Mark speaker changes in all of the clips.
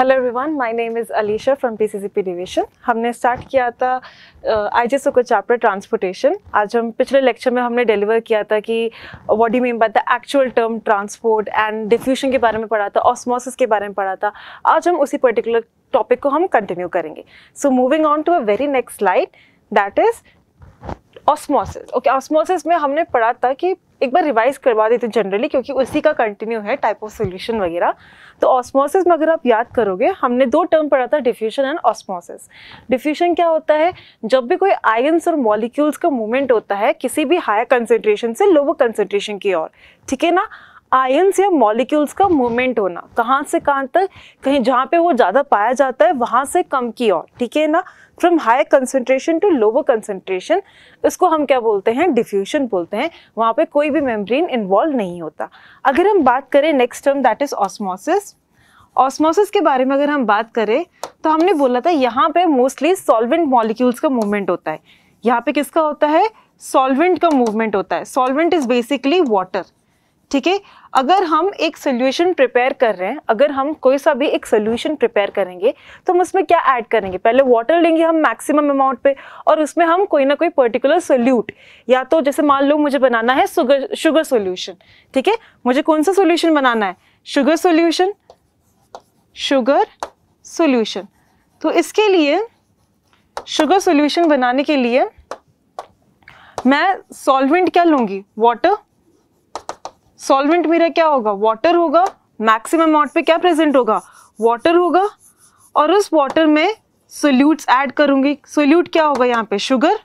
Speaker 1: Hello everyone my name is Alisha from PCCP division हमने start किया था आई जी का चैप्टर ट्रांसपोर्टेशन आज हम पिछले लेक्चर में हमने डिलीवर किया था कि what do mean by the actual term transport and diffusion के बारे में पढ़ा था ऑस्मोसिस के बारे में पढ़ा था आज हम उसी पर्टिकुलर टॉपिक को हम कंटिन्यू करेंगे so moving on to a very next slide that is osmosis okay osmosis में हमने पढ़ा था कि एक बार रिवाइज करवा देते जनरली क्योंकि उसी का कंटिन्यू है टाइप ऑफ सोल्यूशन वगैरह तो ऑस्मोसिस में अगर आप याद करोगे हमने दो टर्म पढ़ा था डिफ्यूजन एंड ऑस्मोसिस डिफ्यूजन क्या होता है जब भी कोई आयन्स और मॉलिक्यूल्स का मूवमेंट होता है किसी भी हायर कंसेंट्रेशन से लोअर कंसेंट्रेशन की ओर ठीक है ना आयन्स या मॉलिक्यूल्स का मूवमेंट होना कहाँ से कहाँ तक कहीं जहाँ पे वो ज़्यादा पाया जाता है वहाँ से कम की ओर ठीक है ना from high concentration to lower concentration इसको हम क्या बोलते हैं डिफ्यूशन बोलते हैं वहाँ पे कोई भी मेम्ब्रेन इन्वॉल्व नहीं होता अगर हम बात करें next term that is osmosis osmosis के बारे में अगर हम बात करें तो हमने बोला था यहाँ पे मोस्टली सॉल्वेंट मॉलिक्यूल्स का मूवमेंट होता है यहाँ पे किसका होता है सॉल्वेंट का मूवमेंट होता है सॉल्वेंट इज बेसिकली वाटर ठीक है अगर हम एक सोल्यूशन प्रिपेयर कर रहे हैं अगर हम कोई सा भी एक सोल्यूशन प्रिपेयर करेंगे तो हम उसमें क्या ऐड करेंगे पहले वाटर लेंगे हम मैक्सिमम अमाउंट पे और उसमें हम कोई ना कोई पर्टिकुलर सोल्यूट या तो जैसे मान लो मुझे बनाना है शुगर शुगर सोल्यूशन ठीक है मुझे कौन सा सोल्यूशन बनाना है शुगर सोल्यूशन शुगर सोल्यूशन तो इसके लिए शुगर सोल्यूशन बनाने के लिए मैं सॉल्वेंट क्या लूँगी वाटर सॉल्वेंट मेरा क्या होगा वाटर होगा मैक्सिमम अमाउंट पे क्या प्रेजेंट होगा वाटर होगा और उस वाटर में सोल्यूट्स ऐड करूंगी सोल्यूट क्या होगा यहाँ पे शुगर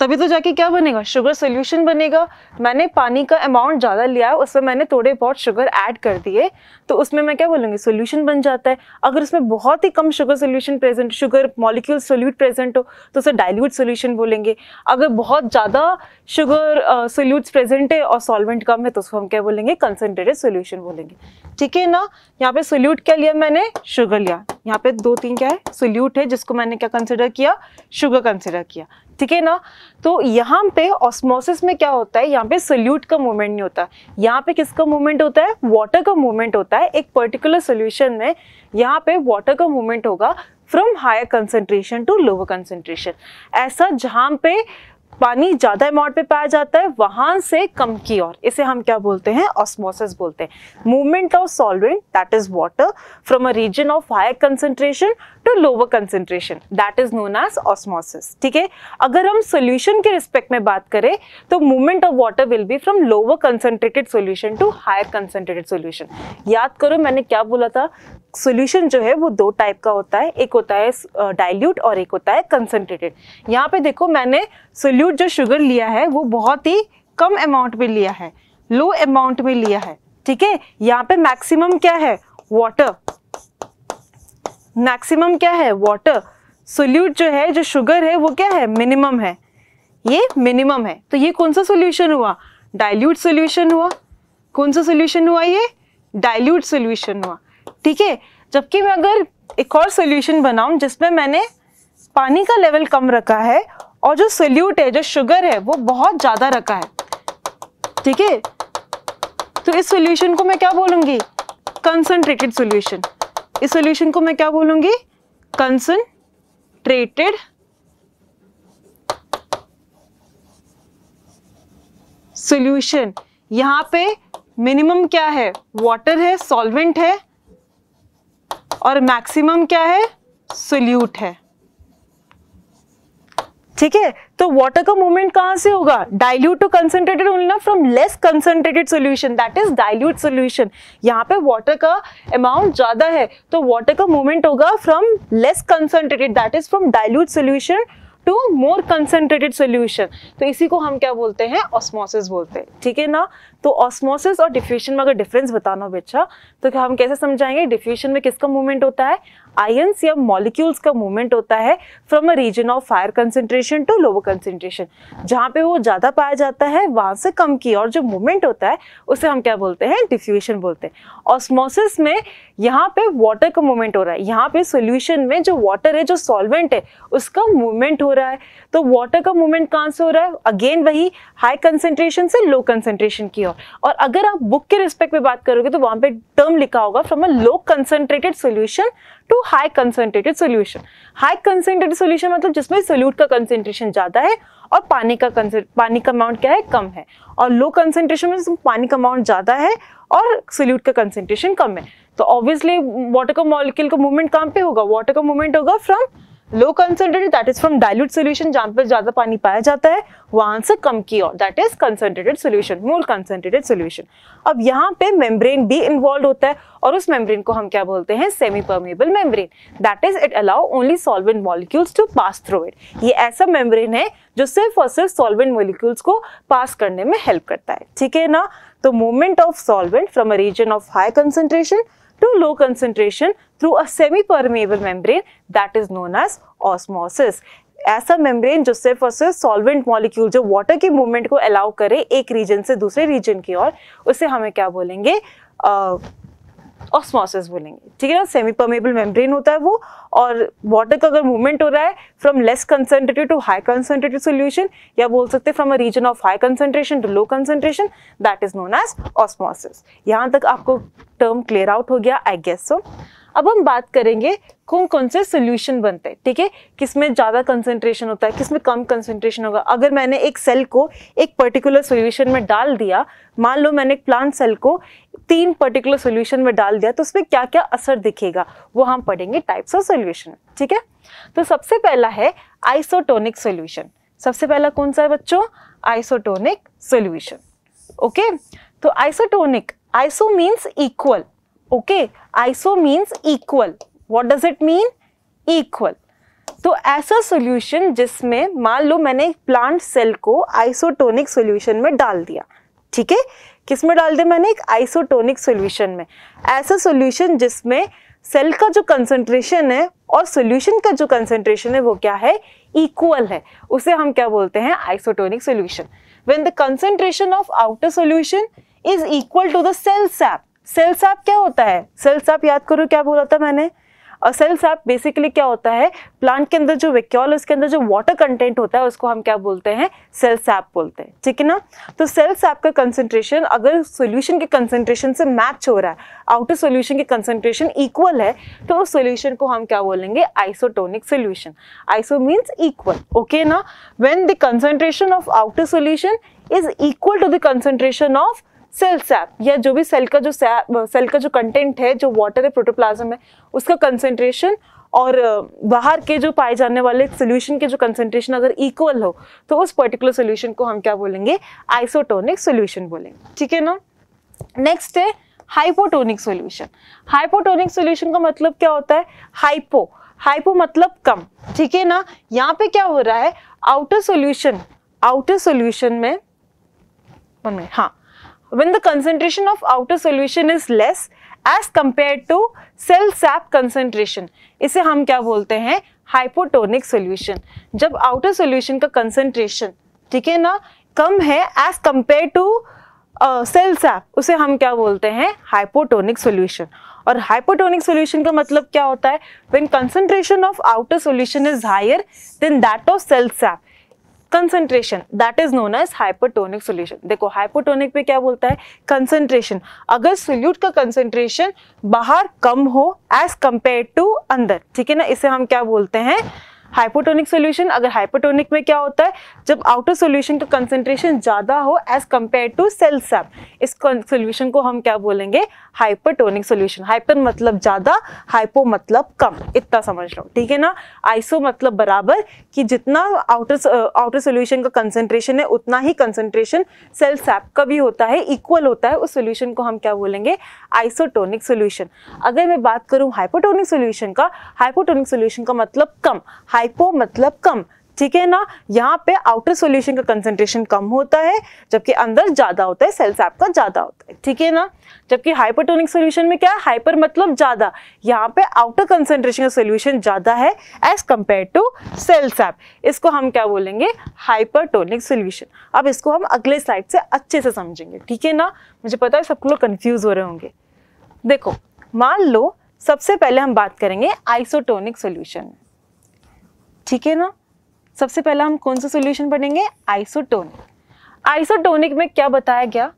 Speaker 1: तभी तो जाके क्या बनेगा शुगर सोल्यूशन बनेगा मैंने पानी का अमाउंट ज़्यादा लिया है उसमें मैंने थोड़े बहुत शुगर ऐड कर दिए तो उसमें मैं क्या बोलूँगी सोल्यूशन बन जाता है अगर उसमें बहुत ही कम sugar solution present sugar molecule solute present हो तो उसे डायल्यूट सोल्यूशन बोलेंगे अगर बहुत ज़्यादा शुगर सोल्यूट्स प्रेजेंट है और सॉल्वेंट कम है तो उसको हम क्या बोलेंगे कंसनट्रेटेड सोल्यूशन बोलेंगे ठीक है ना यहाँ पे सोल्यूट क्या लिया मैंने शुगर लिया यहाँ पे दो तीन क्या है सोल्यूट है जिसको मैंने क्या कंसिडर किया शुगर कंसिडर किया ठीक है ना तो यहाँ पे ऑस्मोसिस में क्या होता है यहाँ पे सोल्यूट का मूवमेंट नहीं होता यहाँ पे किसका मूवमेंट होता है वाटर का मूवमेंट होता है एक पर्टिकुलर सोल्यूशन में यहाँ पे वाटर का मूवमेंट होगा from higher concentration to lower concentration ऐसा जहाँ पे पानी ज़्यादा अमाउंट पे पाया जाता है वहां से कम की ओर इसे हम क्या बोलते हैं ऑस्मोसिस बोलते हैं movement of solvent that is water from a region of higher concentration to lower concentration that is known as osmosis ठीक है अगर हम सोल्यूशन के रिस्पेक्ट में बात करें तो movement of water will be from lower concentrated solution to higher concentrated solution याद करो मैंने क्या बोला था सोल्यूशन जो है वो दो टाइप का होता है एक होता है डाइल्यूट और एक होता है कंसनट्रेटेड यहाँ पे देखो मैंने सोल्यूट जो शुगर लिया है वो बहुत ही कम अमाउंट में लिया है लो अमाउंट में लिया है ठीक है यहाँ पे मैक्सिमम क्या है वाटर मैक्सिमम क्या है वाटर सोल्यूट जो है जो शुगर है वो क्या है मिनिमम है ये मिनिमम है तो ये कौन सा सोल्यूशन हुआ डाइल्यूट सोल्यूशन हुआ कौन सा सोल्यूशन हुआ ये डाइल्यूट सोल्यूशन हुआ ठीक है जबकि मैं अगर एक और सोल्यूशन बनाऊ जिसमें मैंने पानी का लेवल कम रखा है और जो सोल्यूट है जो शुगर है वो बहुत ज़्यादा रखा है ठीक है तो इस सोल्यूशन को मैं क्या बोलूँगी कंसनट्रेटेड सोल्यूशन इस सोल्यूशन को मैं क्या बोलूँगी कंसनट्रेटेड सोल्यूशन यहाँ पे मिनिमम क्या है वाटर है सॉल्वेंट है और मैक्सिमम क्या है सोल्यूट है ठीक है तो वाटर का मूवमेंट कहां से होगा डाइल्यूट टू कंसंट्रेटेड होना from less concentrated solution that is dilute solution यहाँ पे वाटर का अमाउंट ज्यादा है तो वाटर का मूवमेंट होगा from less concentrated that is from dilute solution to more concentrated solution तो इसी को हम क्या बोलते हैं ऑस्मोसिस बोलते हैं ठीक है ना तो ऑस्मोसिस और डिफ्यूशन में अगर डिफरेंस बताना हो बेचा तो हम कैसे समझाएंगे डिफ्यूशन में किसका मूवमेंट होता है आयंस या मॉलिक्यूल्स का मूवमेंट होता है from a region of higher concentration to lower concentration जहाँ पे वो ज़्यादा पाया जाता है वहाँ से कम की और जो मूवमेंट होता है उसे हम क्या बोलते हैं डिफ्यूशन बोलते हैं ऑस्मोसिस में यहाँ पे वाटर का मूवमेंट हो रहा है यहाँ पे सोल्यूशन में जो वाटर है जो सॉल्वेंट है उसका मूवमेंट हो रहा है तो वाटर का मूवमेंट कहाँ से हो रहा है अगेन वही हाई कंसेंट्रेशन से लो कंसेंट्रेशन की श्योर और अगर आप बुक के रिस्पेक्ट में बात करोगे तो वहां पे टर्म लिखा होगा from a low concentrated solution to high concentrated solution high concentrated solution मतलब जिसमें सोल्यूट का कंसेंट्रेशन ज़्यादा है और पानी का पानी का अमाउंट क्या है कम है और लो कंसेंट्रेशन में पानी का अमाउंट ज़्यादा है और सोल्यूट का कंसेंट्रेशन कम है तो ऑब्वियसली वाटर का मॉलिक्यूल का मूवमेंट कहाँ पे होगा वाटर का मूवमेंट होगा from low concentrated that is from dilute solution जहां पर ज्यादा पानी पाया जाता है वहां से कम की और that is concentrated solution more concentrated solution अब यहाँ पे मेम्ब्रेन भी इन्वॉल्व होता है और उस मेम्ब्रेन को हम क्या बोलते हैं semi permeable membrane that is it allow only solvent molecules to pass through it ये ऐसा मेम्ब्रेन है जो सिर्फ और सिर्फ सॉल्वेंट मॉलिक्यूल्स को पास करने में हेल्प करता है ठीक है ना तो movement of solvent from a region of high concentration to low concentration through a semi-permeable membrane that is known as osmosis. ऐसा मेम्ब्रेन जो सिर्फ और सिर्फ सॉल्वेंट मॉलिक्यूल जो वाटर के मूवमेंट को अलाउ करे एक रीजन से दूसरे रीजन की ओर उसे हमें क्या बोलेंगे uh, ऑस्मोसिस बोलेंगे ठीक है ना सेमी परमेबल मेम्ब्रेन होता है वो और वाटर का अगर मूवमेंट हो रहा है from less concentrated to high concentrated solution या बोल सकते हैं from a region of high concentration to low concentration that is known as osmosis यहाँ तक आपको टर्म क्लियर आउट हो गया आई गेस सो अब हम बात करेंगे कौन कौन से सोल्यूशन बनते हैं ठीक है किसमें ज़्यादा कंसेंट्रेशन होता है किसमें कम कंसेंट्रेशन होगा अगर मैंने एक सेल को एक पर्टिकुलर सोल्यूशन में डाल दिया मान लो मैंने एक प्लांट सेल को तीन पर्टिकुलर सोल्यूशन में डाल दिया तो उसमें क्या क्या असर दिखेगा वो हम पढ़ेंगे टाइप्स ऑफ सोल्यूशन ठीक है तो सबसे पहला है आइसोटोनिक सोल्यूशन सबसे पहला कौन सा है बच्चों आइसोटोनिक सोल्यूशन ओके तो isotonic iso means equal okay iso means equal what does it mean equal तो ऐसा सोल्यूशन जिसमें मान लो मैंने एक प्लांट सेल को आइसोटोनिक सोल्यूशन में डाल दिया ठीक है किस में डाल दिया मैंने एक आइसोटोनिक सोल्यूशन में ऐसा सोल्यूशन जिसमें सेल का जो कंसेंट्रेशन है और सोल्यूशन का जो कंसेंट्रेशन है वो क्या है इक्वल है उसे हम क्या बोलते हैं isotonic solution when the concentration of outer solution is equal to the cell sap cell sap क्या होता है सेल सैप याद करो क्या बोला था मैंने असल सेल सैप बेसिकली क्या होता है प्लांट के अंदर जो वेक्यूल उसके अंदर जो वाटर कंटेंट होता है उसको हम क्या बोलते हैं सेल सैप बोलते हैं ठीक है ना तो सेल सैप का कंसेंट्रेशन अगर सोल्यूशन के कंसेंट्रेशन से मैच हो रहा है आउटर सोल्यूशन के कंसेंट्रेशन इक्वल है तो उस सोल्यूशन को हम क्या बोलेंगे isotonic solution iso means equal okay ना when the concentration of outer solution is equal to the concentration of cell sap या जो भी सेल का जो सेल का जो कंटेंट है जो वाटर है प्रोटोप्लाज्म है उसका कंसेंट्रेशन और बाहर के जो पाए जाने वाले सोल्यूशन के जो कंसेंट्रेशन अगर इक्वल हो तो उस पर्टिकुलर सोल्यूशन को हम क्या बोलेंगे आइसोटोनिक सोल्यूशन बोलेंगे ठीक है ना नेक्स्ट है हाइपोटोनिक सोल्यूशन हाइपोटोनिक सोल्यूशन का मतलब क्या होता है हाइपो हाइपो मतलब कम ठीक है ना यहाँ पे क्या हो रहा है आउटर सोल्यूशन आउटर सोल्यूशन में हाँ when the concentration of outer solution is less as compared to cell sap concentration. इसे हम क्या बोलते हैं hypotonic solution. जब outer solution का concentration ठीक है ना कम है as compared to cell uh, sap उसे हम क्या बोलते हैं हाइपोटोनिक सॉल्यूशन और हाइपोटोनिक सॉल्यूशन का मतलब क्या होता है when concentration of outer solution is higher than that of cell sap concentration that is known as hypotonic solution देखो हाइपोटोनिक पे क्या बोलता है कंसंट्रेशन अगर सोल्यूट का कंसंट्रेशन बाहर कम हो एज कंपेयर टू अंदर ठीक है ना इसे हम क्या बोलते हैं हाइपोटोनिक सोल्यूशन अगर हाइपोटोनिक में क्या होता है जब आउटर सोल्यूशन का कंसेंट्रेशन ज़्यादा हो as compare to cell sap इस सोल्यूशन को हम क्या बोलेंगे हाइपरटोनिक सोल्यूशन हाइपर मतलब ज़्यादा हाइपो मतलब कम इतना समझ लो ठीक है ना आइसो मतलब बराबर कि जितना आउटर आउटर सोल्यूशन का कंसेंट्रेशन है उतना ही कंसेंट्रेशन सेल सैप का भी होता है इक्वल होता है उस सोल्यूशन को हम क्या बोलेंगे आइसोटोनिक सोल्यूशन अगर मैं बात करूँ हाइपोटोनिक सोल्यूशन का हाइपोटोनिक सोल्यूशन का मतलब कम हाइपो मतलब कम ठीक है ना यहाँ पे आउटर सॉल्यूशन का कंसंट्रेशन कम होता है जबकि अंदर ज्यादा होता है सेल्स आपका ज्यादा होता है ठीक है ना जबकि हाइपरटोनिक सॉल्यूशन में क्या है हाइपर मतलब ज्यादा यहाँ पे आउटर कंसंट्रेशन का सॉल्यूशन ज्यादा है as compare to cell sap इसको हम क्या बोलेंगे हाइपरटोनिक सॉल्यूशन अब इसको हम अगले स्लाइड से अच्छे से समझेंगे ठीक है ना मुझे पता है सबको लोग कन्फ्यूज हो रहे होंगे देखो मान लो सबसे पहले हम बात करेंगे आइसोटोनिक सोल्यूशन ठीक है ना सबसे पहला हम कौन सा सोल्यूशन पढ़ेंगे आइसोटोनिक आइसोटोनिक में क्या बताया गया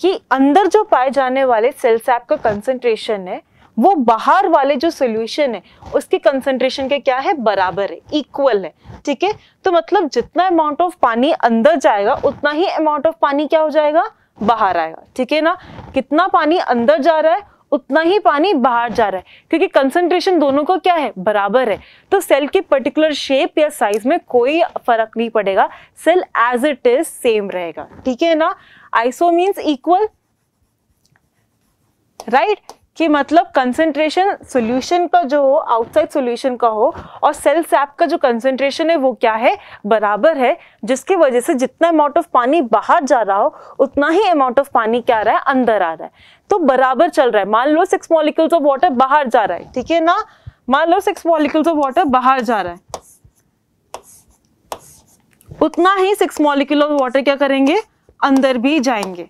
Speaker 1: कि अंदर जो पाए जाने वाले सेल सैप का कंसंट्रेशन है वो बाहर वाले जो सोल्यूशन है उसकी कंसंट्रेशन के क्या है बराबर है इक्वल है ठीक है तो मतलब जितना अमाउंट ऑफ पानी अंदर जाएगा उतना ही अमाउंट ऑफ पानी क्या हो जाएगा बाहर आएगा ठीक है ना कितना पानी अंदर जा रहा है उतना ही पानी बाहर जा रहा है क्योंकि कंसंट्रेशन दोनों का क्या है बराबर है तो सेल के पर्टिकुलर शेप या साइज में कोई फर्क नहीं पड़ेगा cell as it is same रहेगा ठीक है ना आइसो मीन्स इक्वल राइट कि मतलब कंसेंट्रेशन सॉल्यूशन का जो हो आउटसाइड सॉल्यूशन का हो और सेल सैप का जो कंसेंट्रेशन है वो क्या है बराबर है जिसकी वजह से जितना अमाउंट ऑफ पानी बाहर जा रहा हो उतना ही अमाउंट ऑफ पानी क्या आ रहा है अंदर आ रहा है तो बराबर चल रहा है मान लो सिक्स मॉलिकल्स ऑफ वाटर बाहर जा रहा है ठीक है ना मान लो सिक्स मॉलिकल्स ऑफ वाटर बाहर जा रहा है उतना ही सिक्स मॉलिक्यूल ऑफ वाटर क्या करेंगे अंदर भी जाएंगे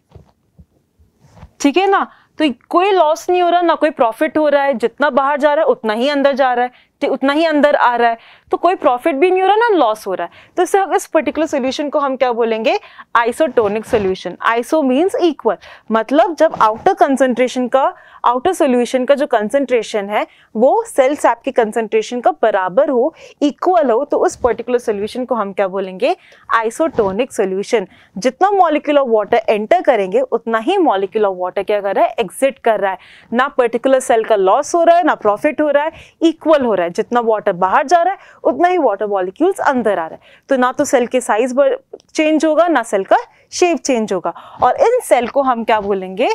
Speaker 1: ठीक है ना तो कोई लॉस नहीं हो रहा ना कोई प्रॉफिट हो रहा है जितना बाहर जा रहा है उतना ही अंदर जा रहा है उतना ही अंदर आ रहा है तो कोई प्रॉफिट भी नहीं हो रहा ना लॉस हो रहा है तो इससे इस पर्टिकुलर सोल्यूशन को हम क्या बोलेंगे isotonic solution iso means equal मतलब जब आउटर कंसंट्रेशन का आउटर सोल्यूशन का जो कंसंट्रेशन है वो सेल सैप कंसेंट्रेशन कंसंट्रेशन का बराबर हो इक्वल हो तो उस पर्टिकुलर सोल्यूशन को हम क्या बोलेंगे आइसोटोनिक सोल्यूशन जितना मॉलिक्यूल ऑफ वाटर एंटर करेंगे उतना ही मॉलिक्यूल ऑफ वाटर क्या कर रहा है एग्जिट कर रहा है ना पर्टिकुलर सेल का लॉस हो रहा है ना प्रॉफिट हो रहा है इक्वल हो रहा है है जितना वाटर बाहर जा रहा है उतना ही वाटर मॉलिक्यूल्स अंदर आ रहा है तो ना तो सेल के साइज चेंज होगा ना सेल का शेप चेंज होगा और इन सेल को हम क्या बोलेंगे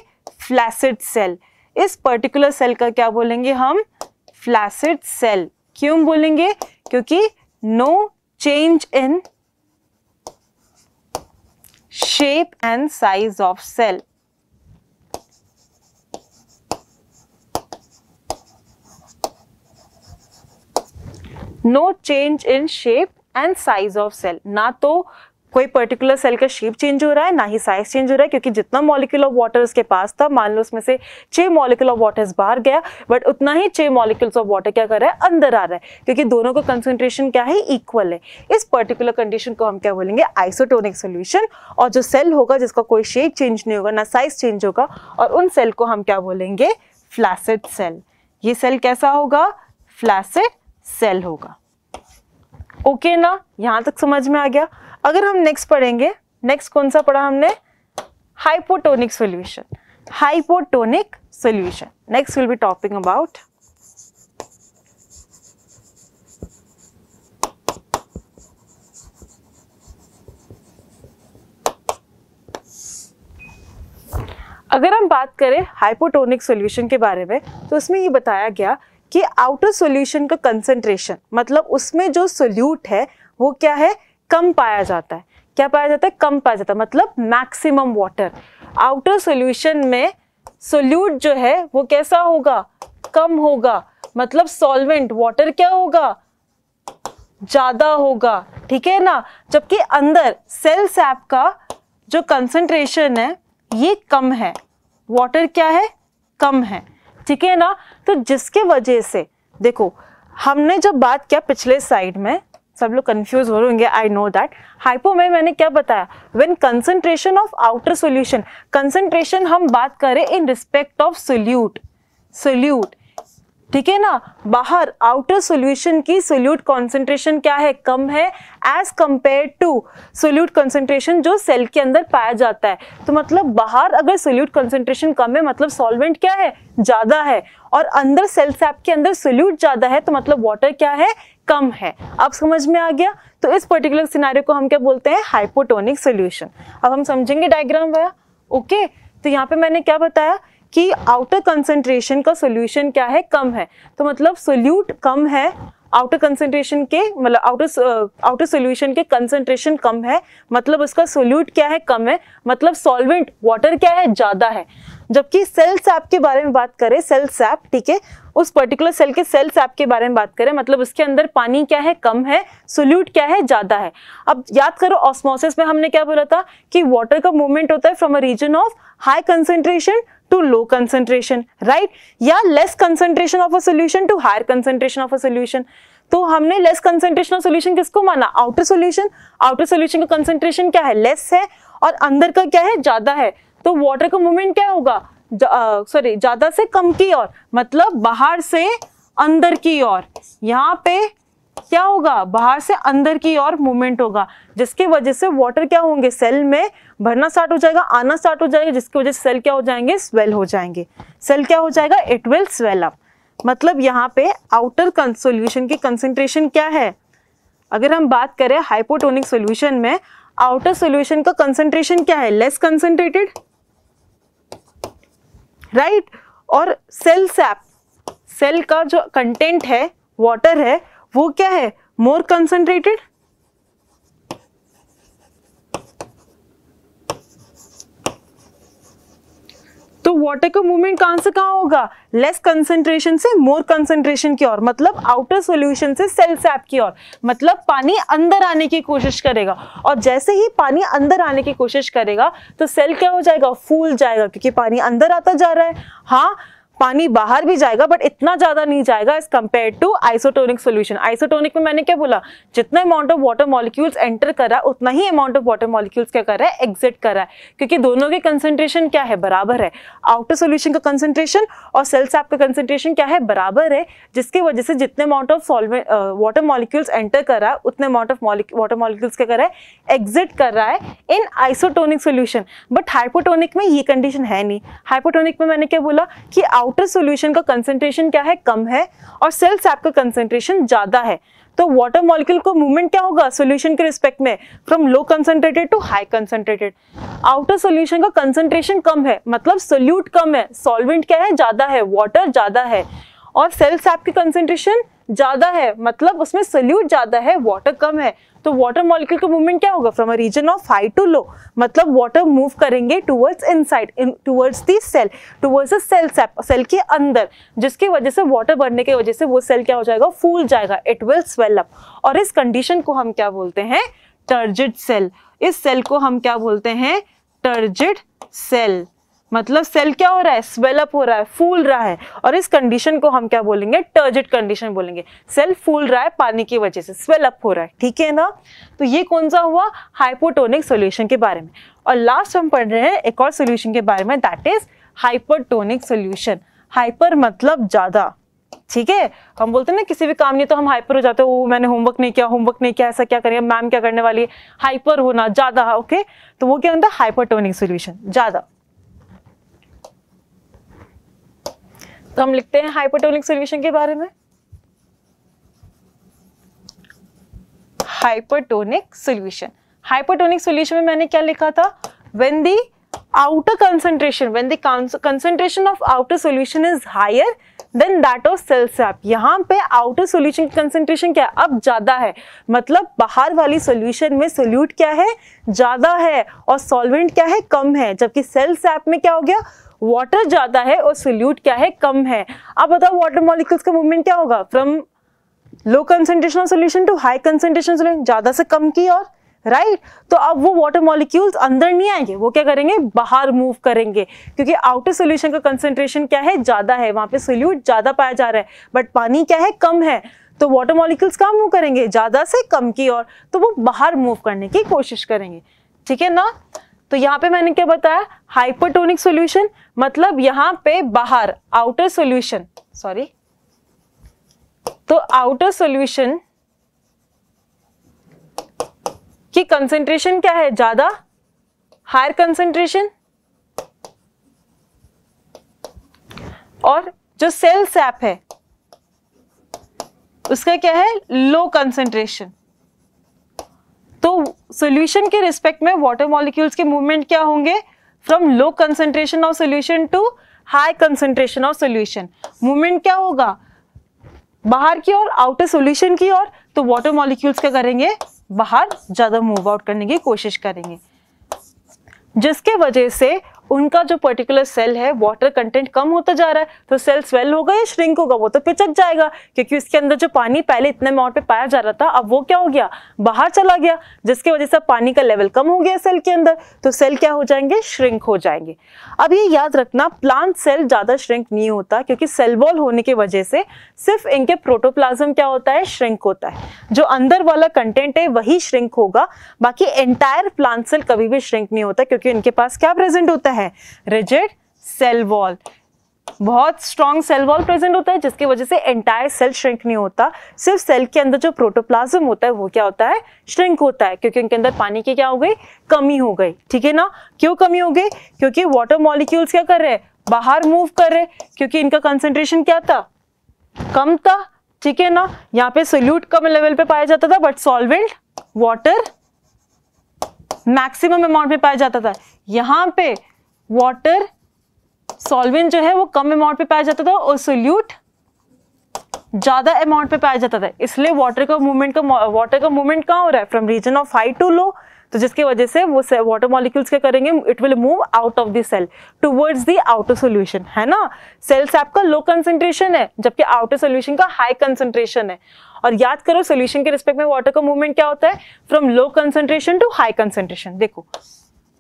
Speaker 1: फ्लैसिड सेल इस पर्टिकुलर सेल का क्या बोलेंगे हम फ्लैसिड सेल क्यों बोलेंगे क्योंकि no change in shape and size of cell no change in shape and size of cell ना तो कोई पर्टिकुलर सेल का शेप चेंज हो रहा है ना ही साइज चेंज हो रहा है क्योंकि जितना मॉलिक्यूल ऑफ वाटर उसके पास था मान लो उसमें से छह मॉलिक्यूल ऑफ वाटर बाहर गया बट उतना ही छः मॉलिक्यूल्स ऑफ वाटर क्या कर रहा है अंदर आ रहा है क्योंकि दोनों का कंसनट्रेशन क्या है इक्वल है इस पर्टिकुलर कंडीशन को हम क्या बोलेंगे आइसोटोनिक सोल्यूशन और जो सेल होगा जिसका कोई शेप चेंज नहीं होगा ना साइज चेंज होगा और उन सेल को हम क्या बोलेंगे फ्लैसेड सेल ये सेल कैसा होगा फ्लैसेड सेल होगा ओके okay ना यहां तक समझ में आ गया अगर हम नेक्स्ट पढ़ेंगे नेक्स्ट कौन सा पढ़ा हमने hypotonic solution hypotonic solution next will be talking about अगर हम बात करें हाइपोटोनिक सॉल्यूशन के बारे में तो उसमें ये बताया गया कि आउटर सॉल्यूशन का कंसंट्रेशन मतलब उसमें जो सोल्यूट है वो क्या है कम पाया जाता है क्या पाया जाता है कम पाया जाता है मतलब मैक्सिमम वाटर आउटर सॉल्यूशन में सोल्यूट जो है वो कैसा होगा कम होगा मतलब सॉल्वेंट वाटर क्या होगा ज्यादा होगा ठीक है ना जबकि अंदर सेल सैप का जो कंसंट्रेशन है ये कम है वाटर क्या है कम है ठीक है ना तो जिसके वजह से देखो हमने जब बात किया पिछले साइड में सब लोग कंफ्यूज हो रहे आई नो दैट हाइपो में मैंने क्या बताया when concentration of outer solution concentration हम बात करें in respect of solute solute ठीक है ना बाहर आउटर सोल्यूशन की सोल्यूट कॉन्सेंट्रेशन क्या है कम है as compare to solute concentration जो सेल के अंदर पाया जाता है तो मतलब बाहर अगर सोल्यूट कॉन्सेंट्रेशन कम है मतलब सॉल्वेंट क्या है ज़्यादा है और अंदर सेल सैप के अंदर सोल्यूट ज़्यादा है तो मतलब वाटर क्या है कम है अब समझ में आ गया तो इस पर्टिकुलर सिनारी को हम क्या बोलते हैं हाइपोटोनिक सोल्यूशन अब हम समझेंगे डायग्राम वाया ओके तो यहाँ पे मैंने क्या बताया कि आउटर कंसेंट्रेशन का सोल्यूशन क्या है कम है तो मतलब सोल्यूट कम है आउटर कंसेंट्रेशन के मतलब आउटर आउटर सोल्यूशन के कंसेंट्रेशन कम है मतलब उसका सोल्यूट क्या है कम है मतलब सॉल्वेंट वाटर क्या है ज़्यादा है जबकि सेल सैप के बारे में बात करें सेल सैप ठीक है उस पर्टिकुलर सेल के सेल सैप के बारे में बात करें मतलब उसके अंदर पानी क्या है कम है सोल्यूट क्या है ज़्यादा है अब याद करो ऑस्मोसिस में हमने क्या बोला था कि वाटर का मूवमेंट होता है from a region of high concentration to low concentration right Yeah, less concentration of a solution to higher concentration of a solution तो हमने लेस कंसेंट्रेशन ऑफ सोल्यूशन किसको माना आउटर सोल्यूशन आउटर सोल्यूशन का concentration क्या है less है और अंदर का क्या है ज्यादा है तो वाटर का मूवमेंट क्या होगा सॉरी ज्यादा से कम की ओर मतलब बाहर से अंदर की ओर यहाँ पे क्या होगा बाहर से अंदर की ओर मूवमेंट होगा जिसकी वजह से वाटर क्या होंगे सेल में भरना स्टार्ट हो जाएगा आना स्टार्ट हो जाएगा जिसकी वजह से सेल क्या हो जाएंगे स्वेल हो जाएंगे सेल क्या हो जाएगा इट विल स्वेल अप मतलब यहाँ पे आउटर सोल्यूशन की कंसेंट्रेशन क्या है अगर हम बात करें हाइपोटोनिक सोल्यूशन में आउटर सोल्यूशन का कंसेंट्रेशन क्या है लेस कंसेंट्रेटेड राइट और सेल सैप सेल का जो कंटेंट है वाटर है वो क्या है मोर कंसंट्रेटेड तो वाटर का मूवमेंट कहां से कहां होगा लेस कंसेंट्रेशन से मोर कंसेंट्रेशन की ओर मतलब आउटर सॉल्यूशन से सेल सैप की ओर मतलब पानी अंदर आने की कोशिश करेगा और जैसे ही पानी अंदर आने की कोशिश करेगा तो सेल क्या हो जाएगा फूल जाएगा क्योंकि पानी अंदर आता जा रहा है हाँ पानी बाहर भी जाएगा बट इतना ज़्यादा नहीं जाएगा as compare to isotonic solution isotonic में मैंने क्या बोला जितना amount of water molecules enter कर रहा है उतना ही अमाउंट ऑफ वाटर मॉलिक्यूल्स क्या कर रहा है एग्जिट कर रहा है क्योंकि दोनों के कंसेंट्रेशन क्या है बराबर है आउटर सोल्यूशन का कंसेंट्रेशन और सेल्स आपका कंसेंट्रेशन क्या है बराबर है जिसकी वजह से जितने amount of solvent water molecules enter कर रहा है उतने अमाउंट ऑफ वाटर मॉलिक्यूल्स क्या कर रहा है एग्जिट कर रहा है in isotonic solution but hypotonic में ये कंडीशन है नहीं हाइपोटोनिक में मैंने क्या बोला कि आउट आउटर सोल्यूशन का कंसेंट्रेशन क्या है कम है और सेल सैप का कंसेंट्रेशन ज्यादा है तो वाटर मॉलिक्यूल को मूवमेंट क्या होगा सोल्यूशन के रिस्पेक्ट में from low concentrated to high concentrated outer solution का कंसेंट्रेशन कम है मतलब सोल्यूट कम है सॉल्वेंट क्या है ज्यादा है वाटर ज्यादा है और सेल सैप की कंसेंट्रेशन ज्यादा है मतलब उसमें सल्यूट ज्यादा है वाटर कम है तो वाटर मॉलिक्यूल का मूवमेंट क्या होगा from a region of high to low मतलब वाटर मूव करेंगे towards inside towards the cell towards the cell cell के अंदर जिसकी वजह से वाटर बढ़ने की वजह से वो सेल क्या हो जाएगा फूल जाएगा इट विल स्वेल अप और इस कंडीशन को हम क्या बोलते हैं टर्जिड सेल इस सेल को हम क्या बोलते हैं टर्जिड सेल मतलब सेल क्या हो रहा है स्वेलअप हो रहा है फूल रहा है और इस कंडीशन को हम क्या बोलेंगे टर्जेट कंडीशन बोलेंगे सेल फूल रहा है पानी की वजह से स्वेलअप हो रहा है ठीक है ना तो ये कौन सा हुआ हाइपोटोनिक सोल्यूशन के बारे में और लास्ट हम पढ़ रहे हैं एक और सोल्यूशन के बारे में that is hypertonic solution hyper मतलब ज़्यादा ठीक है हम बोलते हैं ना किसी भी काम नहीं तो हम हाइपर हो जाते हो मैंने होमवर्क नहीं किया होमवर्क नहीं किया ऐसा क्या करेंगे मैम क्या करने वाली है हाइपर होना ज़्यादा ओके तो वो क्या होता है हाइपरटोनिक सोल्यूशन ज़्यादा तो हम लिखते हैं हाइपरटोनिक सॉल्यूशन के बारे में हाइपरटोनिक सॉल्यूशन हाइपरटोनिक सॉल्यूशन में मैंने क्या लिखा था when the outer concentration when the concentration of outer solution is higher than that of cells यहाँ पे आउटर सोल्यूशन कंसेंट्रेशन क्या है अब ज्यादा है मतलब बाहर वाली सोल्यूशन में सोल्यूट क्या है ज्यादा है और सॉल्वेंट क्या है कम है जबकि सेल्स एप में क्या हो गया वाटर ज्यादा है और सोल्यूट क्या है कम है अब बताओ वाटर मॉलिक्यूल्स का मूवमेंट क्या होगा from low concentration of solution to high concentration solution ज्यादा से कम की और राइट right? तो अब वो वाटर मॉलिक्यूल्स अंदर नहीं आएंगे वो क्या करेंगे बाहर मूव करेंगे क्योंकि आउटर सोल्यूशन का कंसेंट्रेशन क्या है ज्यादा है वहां पे सोल्यूट ज्यादा पाया जा रहा है बट पानी क्या है कम है तो वाटर मॉलिक्यूल्स कहाँ मूव करेंगे ज्यादा से कम की ओर तो वो बाहर मूव करने की कोशिश करेंगे ठीक है ना तो यहाँ पे मैंने क्या बताया हाइपरटोनिक सॉल्यूशन मतलब यहाँ पे बाहर आउटर सॉल्यूशन सॉरी तो आउटर सॉल्यूशन की कंसेंट्रेशन क्या है ज्यादा हायर कंसेंट्रेशन और जो सेल सैप है उसका क्या है लो कंसेंट्रेशन तो सोल्यूशन के रिस्पेक्ट में वाटर मॉलिक्यूल्स के मूवमेंट क्या होंगे from low concentration of solution to high concentration of solution movement क्या होगा बाहर की ओर आउटर सोल्यूशन की ओर तो वाटर मॉलिक्यूल्स क्या करेंगे बाहर ज़्यादा मूव आउट करने की कोशिश करेंगे जिसके वजह से उनका जो पर्टिकुलर सेल है वाटर कंटेंट कम होता जा रहा है तो सेल स्वेल होगा या श्रिंक होगा वो तो पिचक जाएगा क्योंकि उसके अंदर जो पानी पहले इतने अमाउंट पे पाया जा रहा था अब वो क्या हो गया बाहर चला गया जिसकी वजह से पानी का लेवल कम हो गया सेल के अंदर तो सेल क्या हो जाएंगे श्रिंक हो जाएंगे अब ये याद रखना प्लांट सेल ज़्यादा श्रिंक नहीं होता क्योंकि सेल वॉल होने की वजह से सिर्फ इनके प्रोटोप्लाज्म क्या होता है श्रिंक होता है जो अंदर वाला कंटेंट है वही श्रिंक होगा बाकी एंटायर प्लांट सेल कभी भी श्रिंक नहीं होता क्योंकि इनके पास क्या प्रेजेंट होता है है रिजिड सेल वॉल बहुत स्ट्रॉन्ग सेल वॉल प्रेजेंट होता है जिसकी वजह से एंटायर सेल श्रिंक नहीं होता सिर्फ सेल के अंदर जो प्रोटोप्लाज्म होता है वो क्या होता है श्रिंक होता है क्योंकि उनके अंदर पानी की क्या हो गई कमी हो गई ठीक है ना क्यों कमी हो गई क्योंकि वाटर मॉलिक्यूल्स क्या कर रहे हैं बाहर मूव कर रहे हैं क्योंकि इनका कंसेंट्रेशन क्या था कम था ठीक है ना यहाँ पे सोल्यूट कम लेवल पे पाया जाता था but solvent water maximum amount में पाया जाता था यहाँ पे वाटर सॉल्वेंट जो है वो कम अमाउंट पे पाया जाता था और सोल्यूट ज़्यादा अमाउंट पे पाया जाता था इसलिए वाटर का मूवमेंट का वाटर का मूवमेंट कहाँ हो रहा है from region of high to low तो जिसके वजह से वो वाटर मॉलिक्यूल्स क्या करेंगे it will move out of the cell towards the outer solution है ना सेल से आपका लो कंसेंट्रेशन है जबकि आउटर सोल्यूशन का हाई कंसेंट्रेशन है और याद करो सोल्यूशन के रिस्पेक्ट में वाटर का मूवमेंट क्या होता है from low concentration to high concentration देखो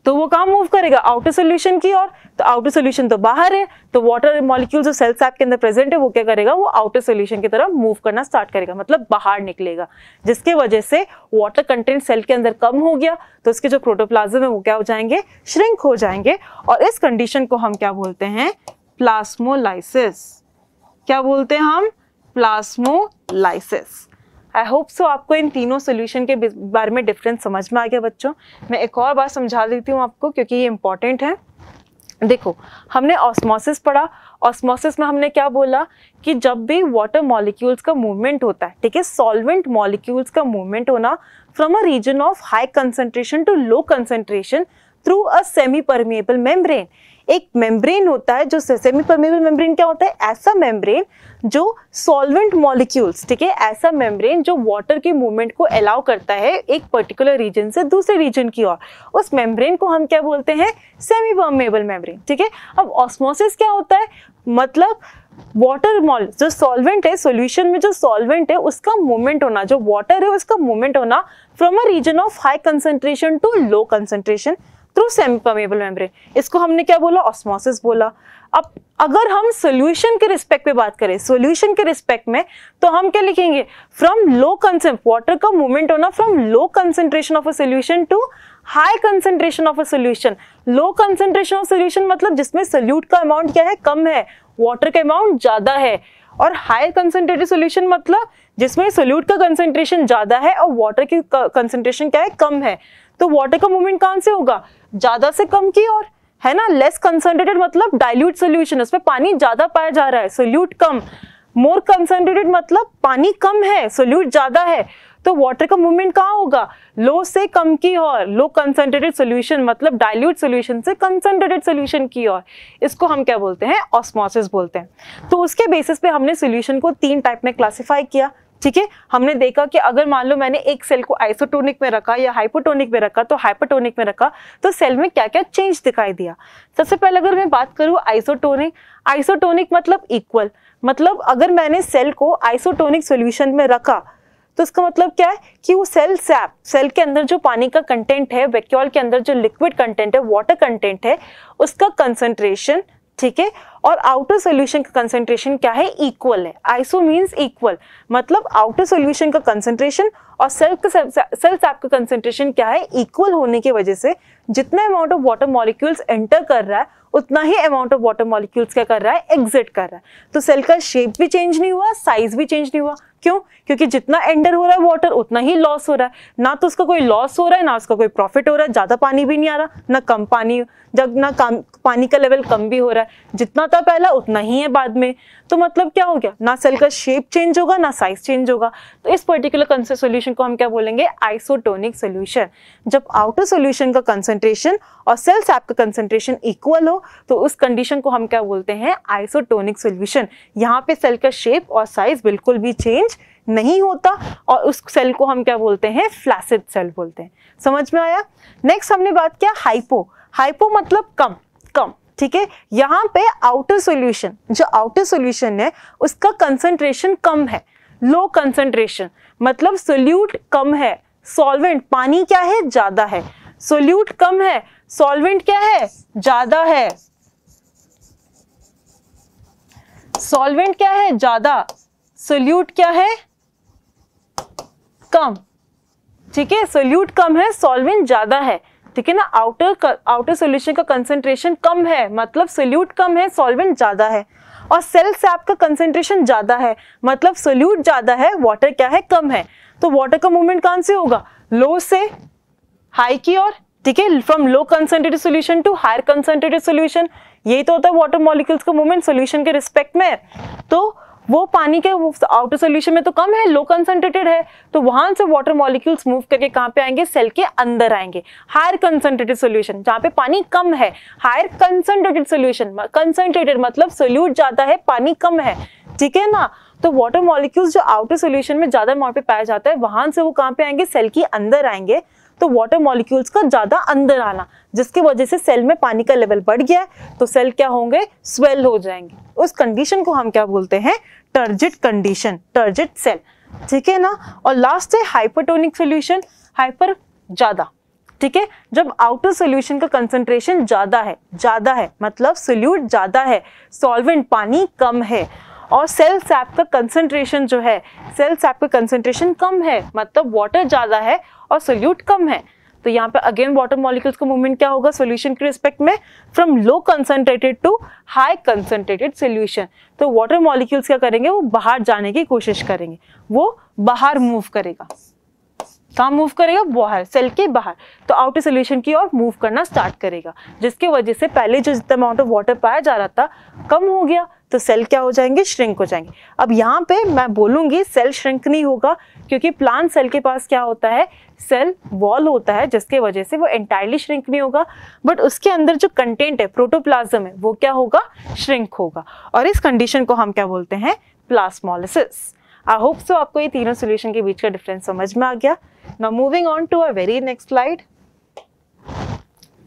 Speaker 1: तो वो कहाँ मूव करेगा आउटर सोल्यूशन की ओर तो आउटर सोल्यूशन तो बाहर है तो वाटर मॉलिक्यूल जो सेल्स आपके के अंदर प्रेजेंट है वो क्या करेगा वो आउटर सोल्यूशन की तरफ मूव करना स्टार्ट करेगा मतलब बाहर निकलेगा जिसके वजह से वाटर कंटेंट सेल के अंदर कम हो गया तो उसके जो प्रोटोप्लाज्म है वो क्या हो जाएंगे श्रिंक हो जाएंगे और इस कंडीशन को हम क्या बोलते हैं प्लास्मोलाइसिस क्या बोलते हैं हम प्लास्मोलाइसिस आई होप सो आपको इन तीनों सोल्यूशन के बारे में डिफरेंस समझ में आ गया बच्चों मैं एक और बात समझा देती हूँ आपको क्योंकि ये इंपॉर्टेंट है देखो हमने ऑस्मोसिस पढ़ा ऑस्मोसिस में हमने क्या बोला कि जब भी वाटर मॉलिक्यूल्स का मूवमेंट होता है ठीक है सॉल्वेंट मॉलिक्यूल्स का मूवमेंट होना from a region of high concentration to low concentration through a semi permeable membrane एक मेम्ब्रेन होता है जो सेमी परमेबल मेम्ब्रेन क्या होता है ऐसा मेम्ब्रेन जो सॉल्वेंट मॉलिक्यूल्स ठीक है ऐसा मेम्ब्रेन जो वाटर के मूवमेंट को अलाउ करता है एक पर्टिकुलर रीजन से दूसरे रीजन की ओर उस मेम्ब्रेन को हम क्या बोलते हैं सेमी परमेबल मेम्ब्रेन ठीक है अब ऑस्मोसिस क्या होता है मतलब वाटर मॉल जो सॉल्वेंट है सॉल्यूशन में जो सॉल्वेंट है उसका मूवमेंट होना जो वाटर है उसका मूवमेंट होना from a region of high concentration to low concentration through semi permeable membrane इसको हमने क्या बोला ऑस्मोसिस बोला अब अगर हम सोल्यूशन के रिस्पेक्ट पे बात करें सोल्यूशन के रिस्पेक्ट में तो हम क्या लिखेंगे फ्रॉम लो कंसेंट वाटर का मूवमेंट होना from low concentration of a solution to high concentration of a solution low concentration of solution मतलब जिसमें सोल्यूट का अमाउंट क्या है कम है वाटर का अमाउंट ज़्यादा है और हाई कंसेंट्रेटेड सोल्यूशन मतलब जिसमें सोल्यूट का कंसेंट्रेशन ज़्यादा है और वाटर की कंसेंट्रेशन क्या है कम है तो वाटर का मूवमेंट कहां से होगा ज्यादा से कम की और है ना लेस कंसनट्रेटेड मतलब डाइल्यूट सोल्यूशन उसमें पानी ज्यादा पाया जा रहा है सोल्यूट कम मोर कंसनट्रेटेड मतलब पानी कम है सोल्यूट ज्यादा है तो वाटर का मूवमेंट कहाँ होगा लो से कम की और लो कंसनट्रेटेड सोल्यूशन मतलब डाइल्यूट सोल्यूशन से कंसनट्रेटेड सोल्यूशन की और इसको हम क्या बोलते हैं ऑस्मोसिस बोलते हैं तो उसके बेसिस पे हमने सोल्यूशन को तीन टाइप में क्लासीफाई किया ठीक है हमने देखा कि अगर मान लो मैंने एक सेल को आइसोटोनिक में रखा या हाइपोटोनिक में रखा तो हाइपोटोनिक में रखा तो सेल में क्या क्या चेंज दिखाई दिया सबसे पहले अगर मैं बात करूँ आइसोटोनिक आइसोटोनिक मतलब इक्वल मतलब अगर मैंने सेल को आइसोटोनिक सोल्यूशन में रखा तो इसका मतलब क्या है कि वो सेल सैप सेल के अंदर जो पानी का कंटेंट है वैक्यूल के अंदर जो लिक्विड कंटेंट है वाटर कंटेंट है उसका कंसंट्रेशन ठीक है और आउटर सोल्यूशन का कंसेंट्रेशन क्या है इक्वल है आइसो मीन्स इक्वल मतलब आउटर सोल्यूशन का कंसेंट्रेशन और सेल्फ का सेल्फ सैप का कंसेंट्रेशन क्या है इक्वल होने की वजह से जितना amount of water molecules enter कर रहा है उतना ही अमाउंट ऑफ वाटर मॉलिक्यूल्स क्या कर रहा है एग्जिट कर रहा है तो सेल का शेप भी चेंज नहीं हुआ साइज भी चेंज नहीं हुआ क्यों क्योंकि जितना एंटर हो रहा है वाटर उतना ही लॉस हो रहा है ना तो उसका कोई लॉस हो रहा है ना उसका कोई प्रॉफिट हो रहा है ज़्यादा पानी भी नहीं आ रहा ना कम पानी जब ना कम पानी का लेवल कम भी हो रहा है जितना जितना पहला उतना ही है बाद में तो मतलब क्या हो गया ना सेल का शेप चेंज होगा ना साइज चेंज होगा तो इस पर्टिकुलर कंसेंट सोल्यूशन को हम क्या बोलेंगे आइसोटोनिक सोल्यूशन जब आउटर सोल्यूशन का कंसेंट्रेशन और सेल सैप का कंसेंट्रेशन इक्वल हो तो उस कंडीशन को हम क्या बोलते हैं आइसोटोनिक सोल्यूशन यहाँ पे सेल का शेप और साइज बिल्कुल भी चेंज नहीं होता और उस सेल को हम क्या बोलते हैं फ्लैसिड सेल बोलते हैं समझ में आया नेक्स्ट हमने बात किया हाइपो हाइपो मतलब कम ठीक है यहाँ पे आउटर सॉल्यूशन जो आउटर सॉल्यूशन है उसका कंसंट्रेशन कम है लो कंसंट्रेशन मतलब सोल्यूट कम है सॉल्वेंट पानी क्या है ज्यादा है सोल्यूट कम है सॉल्वेंट क्या है ज्यादा है सॉल्वेंट क्या है ज्यादा सोल्यूट क्या है कम ठीक है सोल्यूट कम है सॉल्वेंट ज्यादा है ठीक है ना आउटर आउटर सोल्यूशन का कंसेंट्रेशन कम है मतलब सोल्यूट कम है सॉल्वेंट ज़्यादा है और सेल से आपका कंसेंट्रेशन ज़्यादा है मतलब सोल्यूट ज़्यादा है वाटर क्या है कम है तो वाटर का मूवमेंट कहां से होगा लो से हाई की ओर ठीक है from low concentrated solution to higher concentrated solution यही तो होता है वाटर मॉलिक्यूल्स का मूवमेंट सोल्यूशन के रिस्पेक्ट में तो वो पानी के आउटर सोल्यूशन में तो कम है लो कंसनट्रेटेड है तो वहां से वाटर मॉलिक्यूल्स मूव करके कहाँ पे आएंगे सेल के अंदर आएंगे हायर कंसनट्रेटेड सोल्यूशन जहाँ पे पानी कम है हायर कंसनट्रेटेड सोल्यूशन कंसनट्रेटेड मतलब सोल्यूट जाता है पानी कम है ठीक है ना तो वाटर मॉलिक्यूल्स जो आउटर सोल्यूशन में ज्यादा अमाउंट पे पाया जाता है वहां से वो कहाँ पे आएंगे सेल के अंदर आएंगे तो वाटर मॉलिक्यूल्स का ज़्यादा अंदर आना जिसकी वजह से सेल में पानी का लेवल बढ़ गया है तो सेल क्या होंगे स्वेल हो जाएंगे उस कंडीशन को हम क्या बोलते हैं टर्जिट कंडीशन टर्जिट सेल ठीक है ना और लास्ट है हाइपरटोनिक सोल्यूशन हाइपर ज़्यादा ठीक है जब आउटर सोल्यूशन का कंसंट्रेशन ज़्यादा है ज़्यादा है मतलब सोल्यूट ज़्यादा है सॉल्वेंट पानी कम है और सेल सैप का कंसंट्रेशन जो है सेल सैप का कंसंट्रेशन कम है मतलब वाटर ज़्यादा है और सोल्यूट कम है तो यहाँ पे अगेन वाटर मॉलिक्यूल्स का मूवमेंट क्या होगा सोल्यूशन के रिस्पेक्ट में from low concentrated to high concentrated solution तो वाटर मॉलिक्यूल्स क्या करेंगे वो बाहर जाने की कोशिश करेंगे वो बाहर मूव करेगा कहा मूव करेगा बाहर सेल के बाहर तो आउटर सोल्यूशन की ओर मूव करना स्टार्ट करेगा जिसके वजह से पहले जो जितना अमाउंट ऑफ वाटर पाया जा रहा था कम हो गया तो सेल क्या हो जाएंगे श्रिंक हो जाएंगे अब यहाँ पे मैं बोलूंगी सेल श्रिंक नहीं होगा क्योंकि प्लांट सेल के पास क्या होता है सेल वॉल होता है जिसके वजह से वो एंटायरली श्रिंक नहीं होगा बट उसके अंदर जो कंटेंट है प्रोटोप्लाज्म है वो क्या होगा श्रिंक होगा और इस कंडीशन को हम क्या बोलते हैं प्लास्मोलिसिस आई होप सो आपको ये तीनों सोल्यूशन के बीच का डिफरेंस समझ में आ गया ना moving on to a very next slide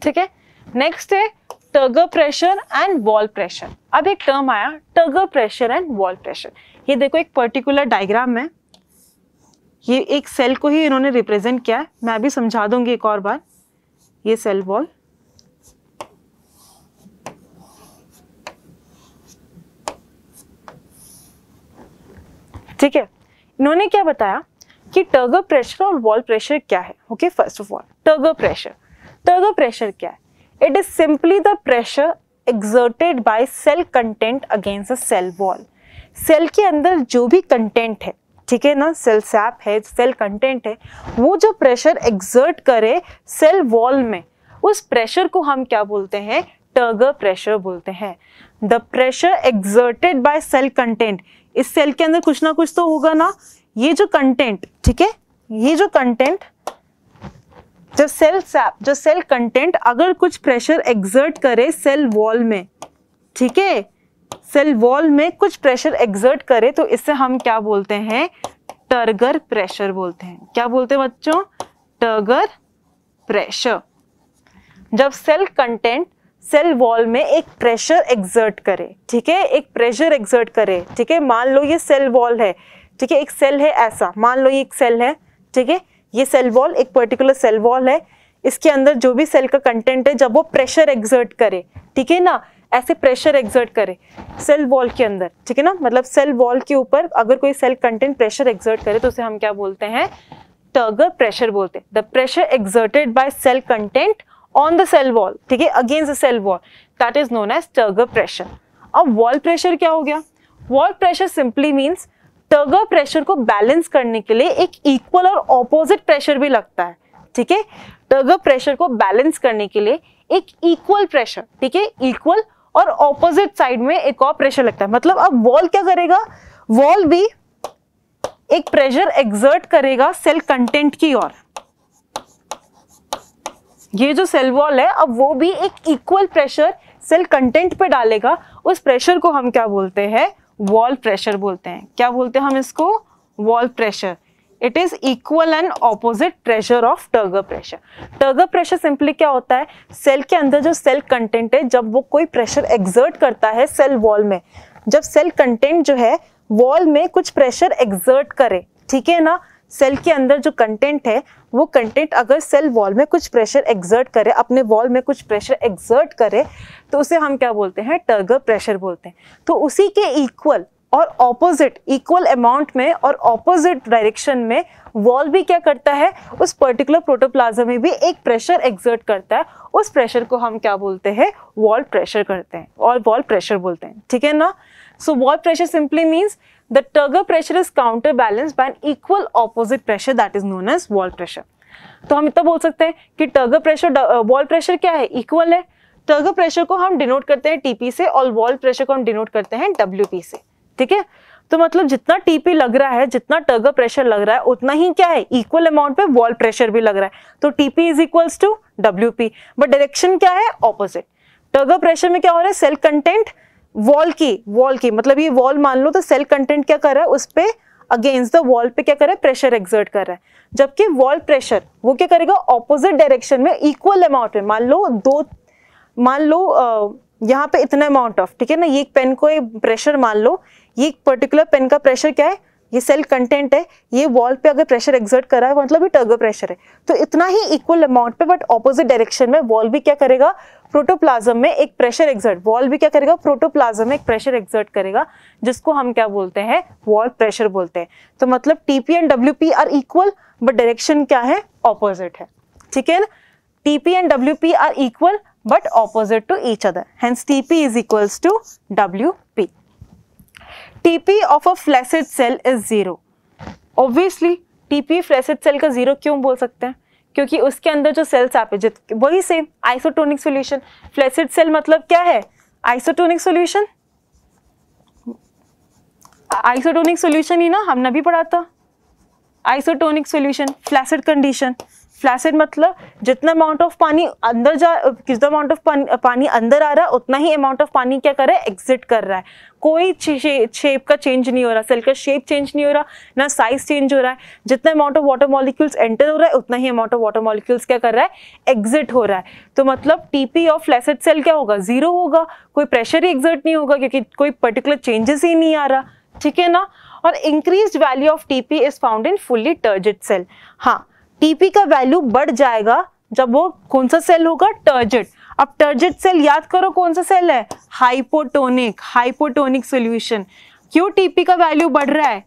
Speaker 1: ठीक है नेक्स्ट है turgor pressure and wall pressure अब एक टर्म आया turgor pressure and wall pressure ये देखो एक पर्टिकुलर डायग्राम है ये एक सेल को ही इन्होंने रिप्रेजेंट किया है मैं अभी समझा दूंगी एक और बार ये सेल वॉल ठीक है इन्होंने क्या बताया कि टर्गर प्रेशर और वॉल प्रेशर क्या है okay first of all turgor pressure turgor pressure क्या है it is simply the pressure exerted by cell content against a cell wall cell के अंदर जो भी कंटेंट है ठीक है ना सेल सैप है सेल कंटेंट है वो जो प्रेशर एग्जर्ट करे सेल वॉल में उस प्रेशर को हम क्या बोलते हैं टर्गर प्रेशर बोलते हैं the pressure exerted by cell content इस सेल के अंदर कुछ ना कुछ तो होगा ना ये जो कंटेंट ठीक है ये जो कंटेंट जो सेल सैप जो सेल कंटेंट अगर कुछ प्रेशर एग्जर्ट करे सेल वॉल में ठीक है सेल वॉल में कुछ प्रेशर एग्जर्ट करे तो इससे हम क्या बोलते हैं टर्गर प्रेशर बोलते हैं क्या बोलते हैं बच्चों टर्गर प्रेशर जब सेल कंटेंट सेल वॉल में एक प्रेशर एग्जर्ट करे ठीक है एक प्रेशर एग्जर्ट करे ठीक है मान लो ये सेल वॉल है ठीक है एक सेल है ऐसा मान लो ये एक सेल है ठीक है ये सेल वॉल एक पर्टिकुलर सेल वॉल है इसके अंदर जो भी सेल का कंटेंट है जब वो प्रेशर एग्जर्ट करे ठीक है ना ऐसे प्रेशर एग्जर्ट करे सेल वॉल के अंदर ठीक है ना मतलब सेल वॉल के ऊपर अगर कोई सेल कंटेंट प्रेशर एग्जर्ट करे तो उसे हम क्या बोलते हैं टर्गर प्रेशर बोलते हैं the pressure exerted by cell content on the cell wall ठीक है against the cell wall that is known as turgor pressure अब वॉल प्रेशर क्या हो गया wall pressure simply means turgor pressure को बैलेंस करने के लिए एक इक्वल और ऑपोजिट प्रेशर भी लगता है ठीक है टर्गर प्रेशर को बैलेंस करने के लिए एक इक्वल प्रेशर ठीक है इक्वल और ऑपोजिट साइड में एक और प्रेशर लगता है मतलब अब वॉल क्या करेगा वॉल भी एक प्रेशर एग्जर्ट करेगा सेल कंटेंट की ओर ये जो सेल वॉल है अब वो भी एक इक्वल प्रेशर सेल कंटेंट पे डालेगा उस प्रेशर को हम क्या बोलते हैं वॉल प्रेशर बोलते हैं क्या बोलते हैं हम इसको wall pressure it is equal and opposite pressure of turgor pressure turgor pressure simply क्या होता है सेल के अंदर जो सेल कंटेंट है जब वो कोई प्रेशर एग्जर्ट करता है सेल वॉल में जब सेल कंटेंट जो है वॉल में कुछ प्रेशर एग्जर्ट करे ठीक है ना सेल के अंदर जो कंटेंट है वो कंटेंट अगर सेल वॉल में कुछ प्रेशर एग्जर्ट करे अपने वॉल में कुछ प्रेशर एग्जर्ट करे तो उसे हम क्या बोलते हैं टर्गर प्रेशर बोलते हैं तो उसी के इक्वल और ऑपोजिट इक्वल अमाउंट में और ऑपोजिट डायरेक्शन में वॉल भी क्या करता है उस पर्टिकुलर प्रोटोप्लाज्म में भी एक प्रेशर एग्जर्ट करता है उस प्रेशर को हम क्या बोलते हैं वॉल प्रेशर करते हैं और वॉल प्रेशर बोलते हैं ठीक है ना so wall pressure simply means the turgor pressure is counter balance by an equal opposite pressure that is known as wall pressure तो हम इतना बोल सकते हैं कि टर्गर प्रेशर वॉल प्रेशर क्या है इक्वल है टर्गर प्रेशर को हम डिनोट करते हैं टीपी से और वॉल प्रेशर को हम डिनोट करते हैं डब्ल्यू से ठीक है तो मतलब जितना टीपी लग रहा है जितना टर्ग प्रेशर लग रहा है उतना ही क्या है इक्वल अमाउंट पे वॉल प्रेशर भी लग रहा है तो TP is equals to W but direction क्या है ऑपोजिट टर्ग प्रेशर में क्या हो रहा है सेल्फ कंटेंट वॉल की वॉल की मतलब ये वॉल मान लो तो सेल कंटेंट क्या कर रहा है उस पर अगेंस्ट द वॉल पे क्या कर रहा है प्रेशर एग्जर्ट कर रहा है जबकि वॉल प्रेशर वो क्या करेगा ऑपोजिट डायरेक्शन में इक्वल अमाउंट में मान लो दो मान लो यहाँ पे इतना अमाउंट ऑफ ठीक है ना ये पेन को प्रेशर मान लो ये पर्टिकुलर पेन का प्रेशर क्या है ये सेल कंटेंट है ये वॉल पे अगर प्रेशर एग्जर्ट करा है मतलब ये टर्गो प्रेशर है तो इतना ही इक्वल अमाउंट पे बट ऑपोजिट डायरेक्शन में वॉल भी क्या करेगा प्रोटोप्लाज्म में एक प्रेशर एग्जर्ट वॉल भी क्या करेगा प्रोटोप्लाज्म में एक प्रेशर एग्जर्ट करेगा जिसको हम क्या बोलते हैं वॉल प्रेशर बोलते हैं तो मतलब TP and W are equal but direction क्या है ऑपोजिट है ठीक है ना TP W P are equal but opposite to each other other. TP is equals to W P TP of a flaccid cell is zero. Obviously TP flaccid cell का zero क्यों बोल सकते हैं क्योंकि उसके अंदर जो सेल्स आप जित वही same isotonic solution flaccid cell मतलब क्या है आइसोटोनिक सोल्यूशन आइसोटोनिक सोल्यूशन ही ना हमने भी पढ़ा था isotonic solution flaccid condition flaccid मतलब जितना अमाउंट ऑफ पानी अंदर जा कितना अमाउंट ऑफ पानी, अंदर आ रहा है उतना ही अमाउंट ऑफ पानी क्या कर रहा है एग्जिट कर रहा है कोई शेप का चेंज नहीं हो रहा सेल का शेप चेंज नहीं हो रहा ना साइज चेंज हो रहा है जितना amount of water molecules enter हो रहा है उतना ही अमाउंट ऑफ वाटर मॉलिक्यूल्स क्या कर रहा है एग्जिट हो रहा है तो मतलब टीपी ऑफ फ्लैसिड सेल क्या होगा जीरो होगा कोई प्रेशर ही एग्जिट नहीं होगा क्योंकि कोई पर्टिकुलर चेंजेस ही नहीं आ रहा ठीक है ना और increase value of TP is found in fully turgid cell हाँ टीपी का वैल्यू बढ़ जाएगा जब वो कौन सा सेल होगा टर्जेट अब टर्जेट सेल याद करो कौन सा सेल है हाइपोटोनिक हाइपोटोनिक सोल्यूशन क्यों टीपी का वैल्यू बढ़ रहा है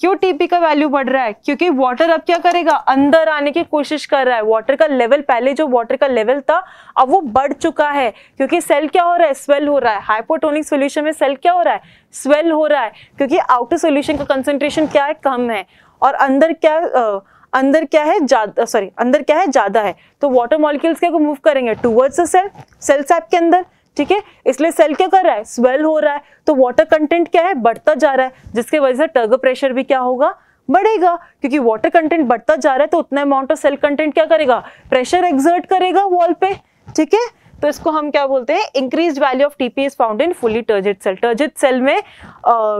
Speaker 1: क्यों टीपी का वैल्यू बढ़ रहा है क्योंकि वाटर अब क्या करेगा अंदर आने की कोशिश कर रहा है वाटर का लेवल पहले जो वाटर का लेवल था अब वो बढ़ चुका है क्योंकि सेल क्या हो रहा है स्वेल हो रहा है हाइपोटोनिक सोल्यूशन में सेल क्या हो रहा है स्वेल हो रहा है क्योंकि आउटर सोल्यूशन का कंसेंट्रेशन क्या है कम है और अंदर क्या आ, अंदर क्या है ज्यादा सॉरी अंदर क्या है ज्यादा है तो वाटर मॉलिक्यूल्स क्या को मूव करेंगे towards the cell cell sap के अंदर ठीक है इसलिए सेल क्या कर रहा है स्वेल हो रहा है तो वाटर कंटेंट क्या है बढ़ता जा रहा है जिसके वजह से टर्गो प्रेशर भी क्या होगा बढ़ेगा क्योंकि वाटर कंटेंट बढ़ता जा रहा है तो उतना अमाउंट ऑफ सेल कंटेंट क्या करेगा प्रेशर एग्जर्ट करेगा वॉल पे ठीक है तो इसको हम क्या बोलते हैं increase value of TP is found in fully turgid cell turgid cell में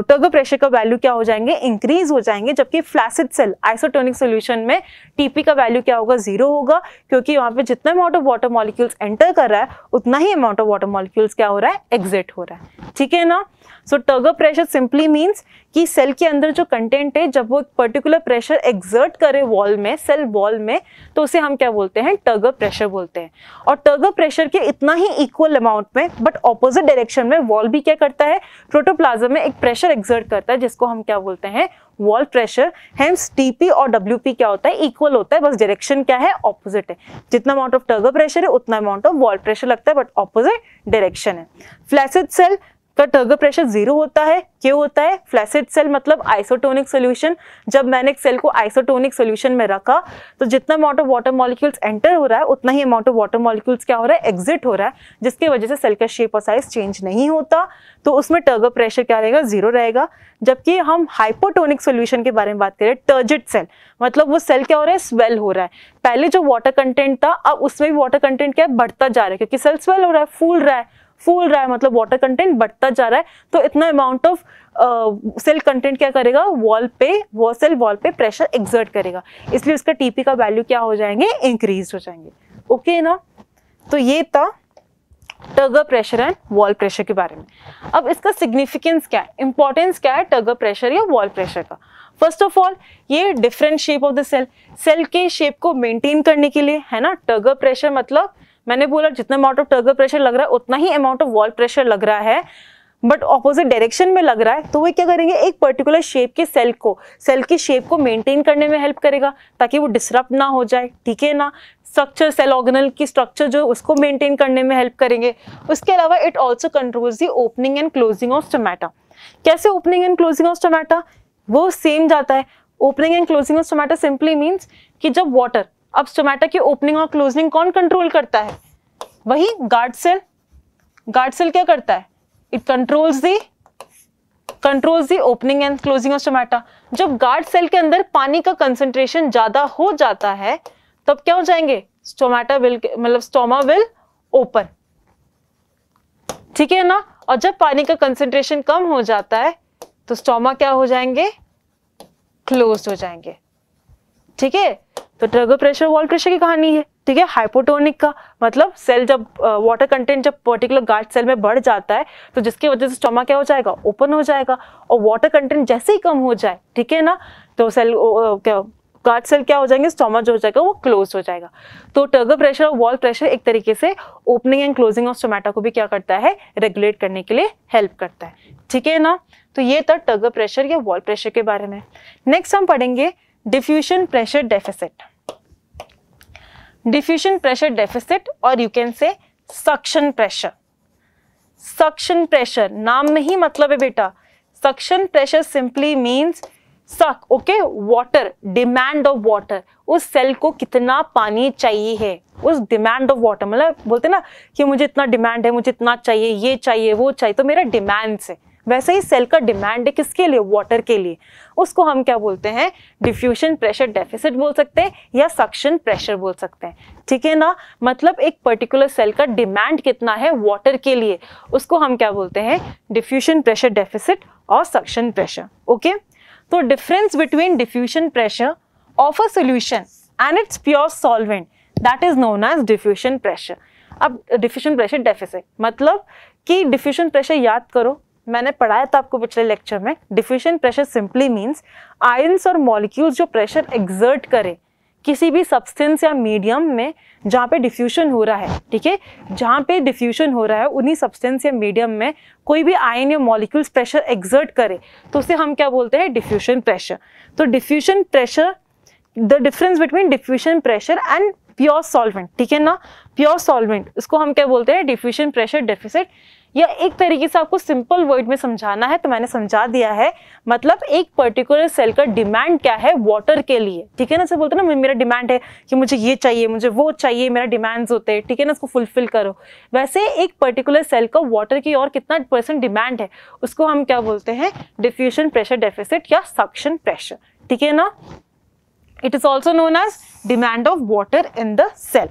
Speaker 1: टर्गो प्रेशर का वैल्यू क्या हो जाएंगे इंक्रीज हो जाएंगे जबकि फ्लैसिड सेल आइसोटोनिक सोल्यूशन में टीपी का वैल्यू क्या होगा जीरो होगा क्योंकि वहां पे जितना amount of water molecules enter कर रहा है उतना ही अमाउंट ऑफ वाटर मॉलिक्यूल्स क्या हो रहा है एग्जिट हो रहा है ठीक है ना so turgor pressure simply means कि सेल के अंदर जो कंटेंट है जब वो एक पर्टिकुलर प्रेशर एग्जर्ट करे वॉल में सेल वॉल में तो उसे हम क्या बोलते हैं टर्गर प्रेशर बोलते हैं और टर्गर प्रेशर के इतना ही इक्वल अमाउंट में बट ऑपोजिट डायरेक्शन में वॉल भी क्या करता है प्रोटोप्लाज्म में एक प्रेशर एग्जर्ट करता है जिसको हम क्या बोलते हैं वॉल प्रेशर हेम्स टीपी और डब्ल्यू क्या होता है इक्वल होता है बस डायरेक्शन क्या है ऑपोजिट है जितना अमाउंट ऑफ टर्गर प्रेशर है उतना अमाउंट ऑफ वॉल प्रेशर लगता है बट ऑपोजिट डायरेक्शन है फ्लैसिड सेल तो टर्गो प्रेशर जीरो होता है क्यों होता है फ्लैसिड सेल मतलब आइसोटोनिक सोल्यूशन जब मैंने सेल को आइसोटोनिक सोल्यूशन में रखा तो जितना amount of water molecules enter हो रहा है उतना ही अमाउंट ऑफ वाटर मॉलिक्यूल्स क्या हो रहा है एग्जिट हो रहा है जिसकी वजह से सेल का शेप और साइज चेंज नहीं होता तो उसमें टर्गो प्रेशर क्या रहेगा जीरो रहेगा जबकि हम हाइपोटोनिक सोल्यूशन के बारे में बात करें टर्जिट सेल मतलब वो सेल क्या हो रहा है स्वेल हो रहा है पहले जो वाटर कंटेंट था अब उसमें भी वाटर कंटेंट क्या बढ़ता जा रहा है क्योंकि सेल स्वेल हो रहा है फूल रहा है फूल रहा है मतलब वाटर कंटेंट बढ़ता जा रहा है तो इतना अमाउंट ऑफ सेल कंटेंट क्या करेगा वॉल पे वो सेल वॉल पे प्रेशर एग्जर्ट करेगा इसलिए उसका टीपी का वैल्यू क्या हो जाएंगे इंक्रीज हो जाएंगे ओके okay ना तो ये था turgor pressure and wall pressure के बारे में अब इसका सिग्निफिकेंस क्या है इंपॉर्टेंस क्या है टर्गर प्रेशर या वॉल प्रेशर का फर्स्ट ऑफ ऑल ये different shape of the cell cell के शेप को मेंटेन करने के लिए है ना टगर प्रेशर मतलब मैंने बोला जितना अमाउंट ऑफ टर्गर प्रेशर लग रहा है उतना ही अमाउंट ऑफ वॉल प्रेशर लग रहा है बट ऑपोजिट डायरेक्शन में लग रहा है तो वो क्या करेंगे एक पर्टिकुलर शेप के सेल को सेल की शेप को मेंटेन करने में हेल्प करेगा ताकि वो डिस्टर्ब ना हो जाए ठीक है ना स्ट्रक्चर सेल ऑर्गेनल की स्ट्रक्चर जो उसको मेंटेन करने में हेल्प करेंगे उसके अलावा it also controls the opening and closing of stomata कैसे opening and closing of stomata वो सेम जाता है opening and closing of stomata simply means कि जब वाटर अब स्टोमेटा की ओपनिंग और क्लोजिंग कौन कंट्रोल करता है वही गार्ड सेल गार्ड सेल क्या करता है it controls the controls the opening and closing of stomata जब गार्ड सेल के अंदर पानी का कंसेंट्रेशन ज्यादा हो जाता है तब क्या हो जाएंगे स्टोमेटा विल मतलब स्टोमा विल ओपन ठीक है ना और जब पानी का कंसेंट्रेशन कम हो जाता है तो स्टोमा क्या हो जाएंगे क्लोज हो जाएंगे ठीक है तो टर्गो प्रेशर वॉल प्रेशर की कहानी है ठीक है हाइपोटोनिक का मतलब सेल जब वाटर uh, कंटेंट जब पर्टिकुलर गार्ड सेल में बढ़ जाता है तो जिसकी वजह से स्टोमा क्या हो जाएगा ओपन हो जाएगा और वाटर कंटेंट जैसे ही कम हो जाए ठीक है ना तो सेल uh, क्या गार्ड सेल क्या हो जाएंगे स्टोमा जो हो जाएगा वो क्लोज हो जाएगा तो टर्गो प्रेशर और वॉल प्रेशर एक तरीके से opening and closing of stomata को भी क्या करता है रेगुलेट करने के लिए हेल्प करता है ठीक है ना तो ये था टर्गो प्रेशर या वॉल प्रेशर के बारे में नेक्स्ट हम पढ़ेंगे diffusion pressure deficit diffusion pressure deficit और you can say suction pressure suction pressure नाम में ही मतलब है बेटा suction pressure simply means suck okay water demand of water उस सेल को कितना पानी चाहिए है उस डिमांड ऑफ वाटर मतलब बोलते ना कि मुझे इतना डिमांड है मुझे इतना चाहिए ये चाहिए वो चाहिए तो मेरा डिमांड से वैसे ही सेल का डिमांड है किसके लिए वाटर के लिए उसको हम क्या बोलते हैं डिफ्यूशन प्रेशर डेफिसिट बोल सकते हैं या सक्शन प्रेशर बोल सकते हैं ठीक है ना मतलब एक पर्टिकुलर सेल का डिमांड कितना है वाटर के लिए उसको हम क्या बोलते हैं डिफ्यूशन प्रेशर डेफिसिट और सक्शन प्रेशर ओके तो difference between diffusion pressure of a solution and its pure solvent that is known as diffusion pressure अब डिफ्यूशन प्रेशर डेफिसिट मतलब कि डिफ्यूशन प्रेशर याद करो मैंने पढ़ाया था आपको पिछले लेक्चर में diffusion pressure simply means ions और मॉलिक्यूल्स जो प्रेशर एग्जर्ट करें किसी भी सब्सटेंस या मीडियम में जहाँ पे डिफ्यूशन हो रहा है ठीक है जहाँ पे डिफ्यूशन हो रहा है उन्हीं सब्सटेंस या मीडियम में कोई भी आयन या मॉलिक्यूल्स प्रेशर एग्जर्ट करे तो उसे हम क्या बोलते हैं डिफ्यूशन प्रेशर तो diffusion pressure the difference between diffusion pressure and pure solvent ठीक है ना प्योर सॉल्वेंट इसको हम क्या बोलते हैं डिफ्यूशन प्रेशर डेफिसिट या एक तरीके से आपको सिंपल वर्ड में समझाना है तो मैंने समझा दिया है मतलब एक पर्टिकुलर सेल का डिमांड क्या है वाटर के लिए ठीक है ना बोलते ना मेरा डिमांड है कि मुझे ये चाहिए मुझे वो चाहिए मेरा डिमांड्स होते हैं ठीक है ना उसको फुलफिल करो वैसे एक पर्टिकुलर सेल का वाटर की और कितना परसेंट डिमांड है उसको हम क्या बोलते हैं डिफ्यूशन प्रेशर डेफिसिट या सक्शन प्रेशर ठीक है ना it is also known as demand of water in the cell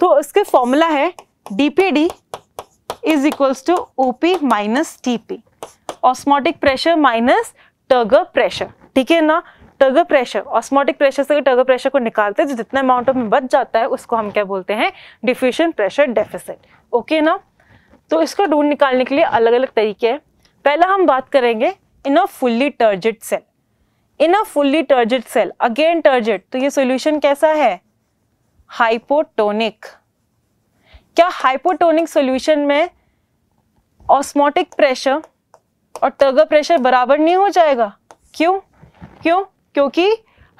Speaker 1: तो इसके फॉर्मूला है DPD is equals to OP minus TP osmotic pressure minus turgor pressure ठीक है ना टर्गर प्रेशर ऑस्मोटिक प्रेशर से टर्गर प्रेशर को निकालते हैं जो जितना अमाउंट में बच जाता है उसको हम क्या बोलते हैं डिफ्यूशन प्रेशर डेफिसिट ओके ना तो इसको ढूंढ निकालने के लिए अलग अलग तरीके हैं पहला हम बात करेंगे in a fully turgid cell in a fully turgid cell again turgid तो ये सोल्यूशन कैसा है हाइपोटोनिक क्या हाइपोटोनिक सॉल्यूशन में ऑस्मोटिक प्रेशर और टर्गर प्रेशर बराबर नहीं हो जाएगा क्यों क्यों क्योंकि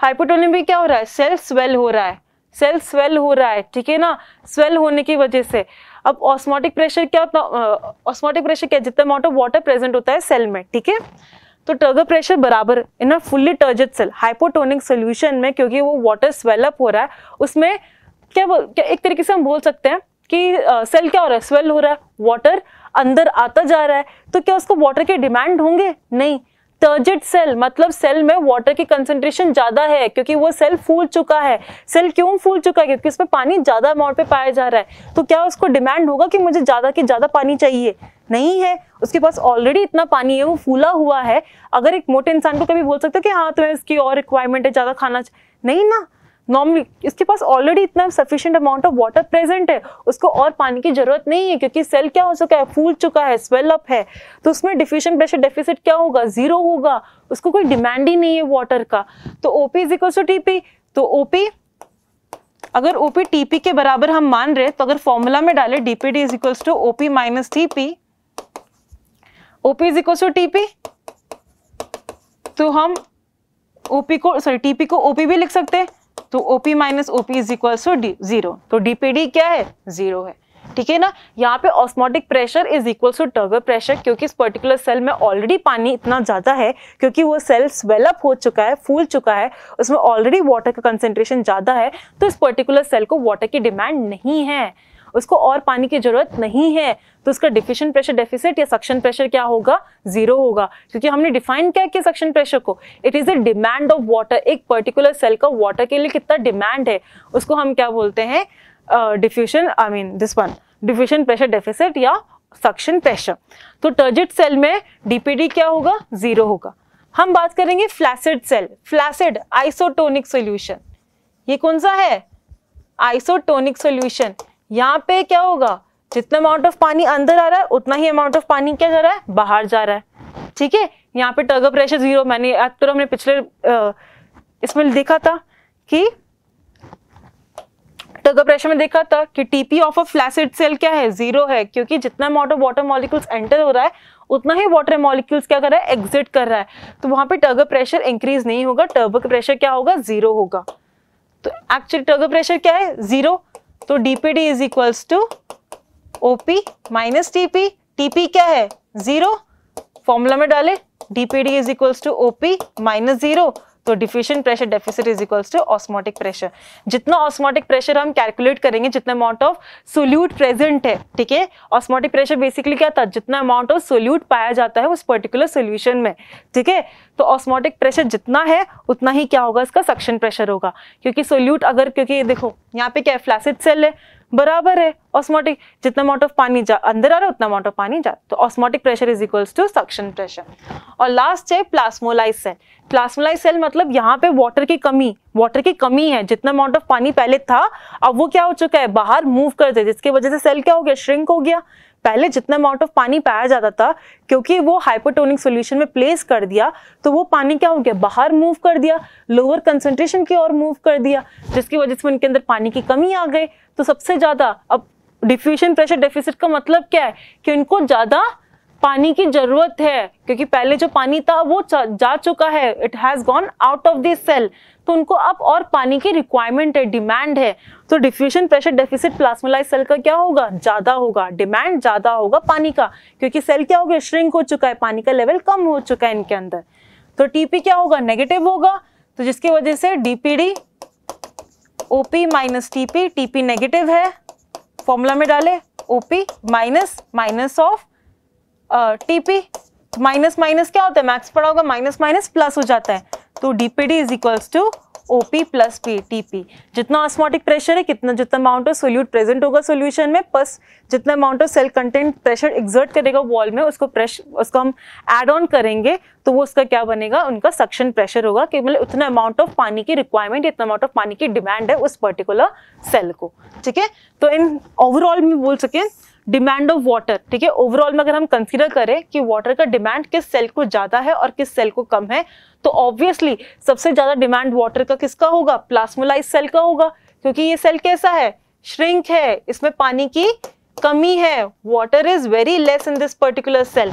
Speaker 1: हाइपोटोनिक भी क्या हो रहा है सेल स्वेल हो रहा है सेल स्वेल हो रहा है ठीक है ना स्वेल होने की वजह से अब ऑस्मोटिक प्रेशर क्या ऑस्मोटिक प्रेशर क्या जितना अमाउंट ऑफ वाटर प्रेजेंट होता है सेल में ठीक है तो टर्गर प्रेशर बराबर in fully turgid cell hypotonic solution में क्योंकि वो वाटर स्वेलअप हो रहा है उसमें क्या, क्या एक तरीके से हम बोल सकते हैं कि सेल क्या हो रहा है स्वेल हो रहा है वाटर अंदर आता जा रहा है तो क्या उसको वाटर के डिमांड होंगे नहीं टर्जिड सेल मतलब सेल में वाटर की कंसेंट्रेशन ज्यादा है क्योंकि वो सेल फूल चुका है सेल क्यों फूल चुका है क्योंकि उसमें पानी ज्यादा अमाउंट पे पाया जा रहा है तो क्या उसको डिमांड होगा कि मुझे ज्यादा की ज्यादा पानी चाहिए नहीं है उसके पास ऑलरेडी इतना पानी है वो फूला हुआ है अगर एक मोटे इंसान को कभी बोल सकते हो कि हाँ तुम्हें इसकी और रिक्वायरमेंट है ज्यादा खाना नहीं ना नॉर्मली इसके पास ऑलरेडी इतना sufficient amount of water present है उसको और पानी की जरूरत नहीं है क्योंकि सेल क्या हो चुका है फूल चुका है स्वेल अप है तो उसमें डिफिशियंट प्रेशर डेफिसिट क्या होगा जीरो होगा उसको कोई डिमांड ही नहीं है वाटर का तो OP is equal to TP तो ओपी अगर ओपी टीपी के बराबर हम मान रहे तो अगर फॉर्मूला में डाले DPD is equals to OP minus TP OP is equals to TP तो हम ओपी को सॉरी टीपी को ओपी भी लिख सकते हैं तो OP minus O is equal to D zero तो डीपीडी क्या है जीरो है ठीक है ना यहाँ पे osmotic pressure is equal to turgor pressure क्योंकि इस पर्टिकुलर सेल में ऑलरेडी पानी इतना ज़्यादा है क्योंकि वो सेल स्वेलअप हो चुका है फूल चुका है उसमें ऑलरेडी वाटर का कंसेंट्रेशन ज़्यादा है तो इस पर्टिकुलर सेल को वाटर की डिमांड नहीं है उसको और पानी की जरूरत नहीं है तो उसका डिफिशन प्रेशर डेफिसिट या सक्शन प्रेशर क्या होगा जीरो होगा क्योंकि हमने डिफाइन किया कि सक्शन प्रेशर को it is the demand of water एक पर्टिकुलर सेल का वाटर के लिए कितना डिमांड है उसको हम क्या बोलते हैं diffusion I mean this one diffusion pressure deficit या सक्शन प्रेशर तो टर्जिट सेल में डीपीडी क्या होगा जीरो होगा हम बात करेंगे flaccid cell flaccid isotonic solution ये कौन सा है आइसोटोनिक सोल्यूशन यहाँ पे क्या होगा जितना अमाउंट ऑफ पानी अंदर आ रहा है उतना ही अमाउंट ऑफ पानी क्या जा रहा है बाहर जा रहा है ठीक है यहाँ पे टर्गो प्रेशर जीरो मैंने तो हमने पिछले इसमें देखा था कि टर्गो प्रेशर में देखा था कि TP of a flaccid cell क्या है जीरो है क्योंकि जितना amount of water molecules enter हो रहा है उतना ही वाटर मॉलिक्यूल्स क्या कर रहा है एग्जिट कर रहा है तो वहां पर टर्गो प्रेशर इंक्रीज नहीं होगा टर्बो प्रेशर क्या होगा जीरो होगा तो एक्चुअली टर्गो प्रेशर क्या है जीरो तो DPD is equals to OP minus TP TP क्या है जीरो फॉर्मूला में डाले DPD is equals to OP minus zero तो diffusion pressure deficit is equals to osmotic pressure जितना ऑस्मोटिक प्रेशर हम कैलकुलेट करेंगे जितना अमाउंट ऑफ सोल्यूट प्रेजेंट है ठीक है ऑस्मोटिक प्रेशर बेसिकली क्या था जितना अमाउंट ऑफ सोल्यूट पाया जाता है उस पर्टिकुलर सोल्यूशन में ठीक है तो ऑस्मोटिक प्रेशर जितना है उतना ही क्या होगा इसका सक्शन प्रेशर होगा क्योंकि सोल्यूट अगर क्योंकि देखो यहाँ पे क्या है फ्लैसिड सेल है बराबर है ऑस्मोटिक जितना अमाउंट ऑफ पानी जा अंदर आ रहा है उतना अमाउंट ऑफ पानी जा तो osmotic pressure is equals to suction pressure और लास्ट है प्लास्मोलाइज सेल प्लास्मोलाइज सेल मतलब यहाँ पे वाटर की कमी वाटर की कमी है जितना अमाउंट ऑफ पानी पहले था अब वो क्या हो चुका है बाहर मूव कर दे जिसकी वजह से सेल क्या हो गया श्रिंक हो गया पहले जितना अमाउंट ऑफ पानी पाया जाता था क्योंकि वो हाइपोटोनिक सॉल्यूशन में प्लेस कर दिया तो वो पानी क्या हो गया बाहर मूव कर दिया लोअर कंसेंट्रेशन की ओर मूव कर दिया जिसकी वजह से उनके अंदर पानी की कमी आ गई तो सबसे ज़्यादा अब डिफ्यूशन प्रेशर डेफिसिट का मतलब क्या है कि उनको ज़्यादा पानी की जरूरत है क्योंकि पहले जो पानी था वो जा चुका है it has gone out of this cell तो उनको अब और पानी की रिक्वायरमेंट है डिमांड है तो diffusion pressure deficit plasmolyse cell का क्या होगा ज़्यादा होगा डिमांड ज़्यादा होगा पानी का क्योंकि सेल क्या हो गया श्रिंक हो चुका है पानी का लेवल कम हो चुका है इनके अंदर तो टीपी क्या होगा नेगेटिव होगा तो जिसकी वजह से DPD OP minus TP TP negative है फॉर्मूला में डाले OP minus minus of TP minus minus क्या होता है मैक्स पड़ा होगा माइनस माइनस प्लस हो जाता है तो DPD is equals to OP plus P TP जितना ऑस्मोटिक प्रेशर है कितना जितना अमाउंट ऑफ सोल्यूट प्रेजेंट होगा सोल्यूशन में प्लस जितना amount of cell content pressure exert करेगा वॉल में उसको प्रेशर उसको हम एड ऑन करेंगे तो वो उसका क्या बनेगा उनका सक्शन प्रेशर होगा कि मतलब उतना अमाउंट ऑफ पानी की रिक्वायरमेंट इतना अमाउंट ऑफ पानी की डिमांड है उस पर्टिकुलर सेल को ठीक है तो इन ओवरऑल में बोल सकें डिमांड ऑफ वाटर ठीक है ओवरऑल में अगर हम कंसिडर करें कि वाटर का डिमांड किस सेल को ज़्यादा है और किस सेल को कम है तो ऑब्वियसली सबसे ज़्यादा डिमांड वाटर का किसका होगा प्लास्मोलाइज सेल का होगा क्योंकि ये सेल कैसा है श्रिंक है इसमें पानी की कमी है water is very less in this particular cell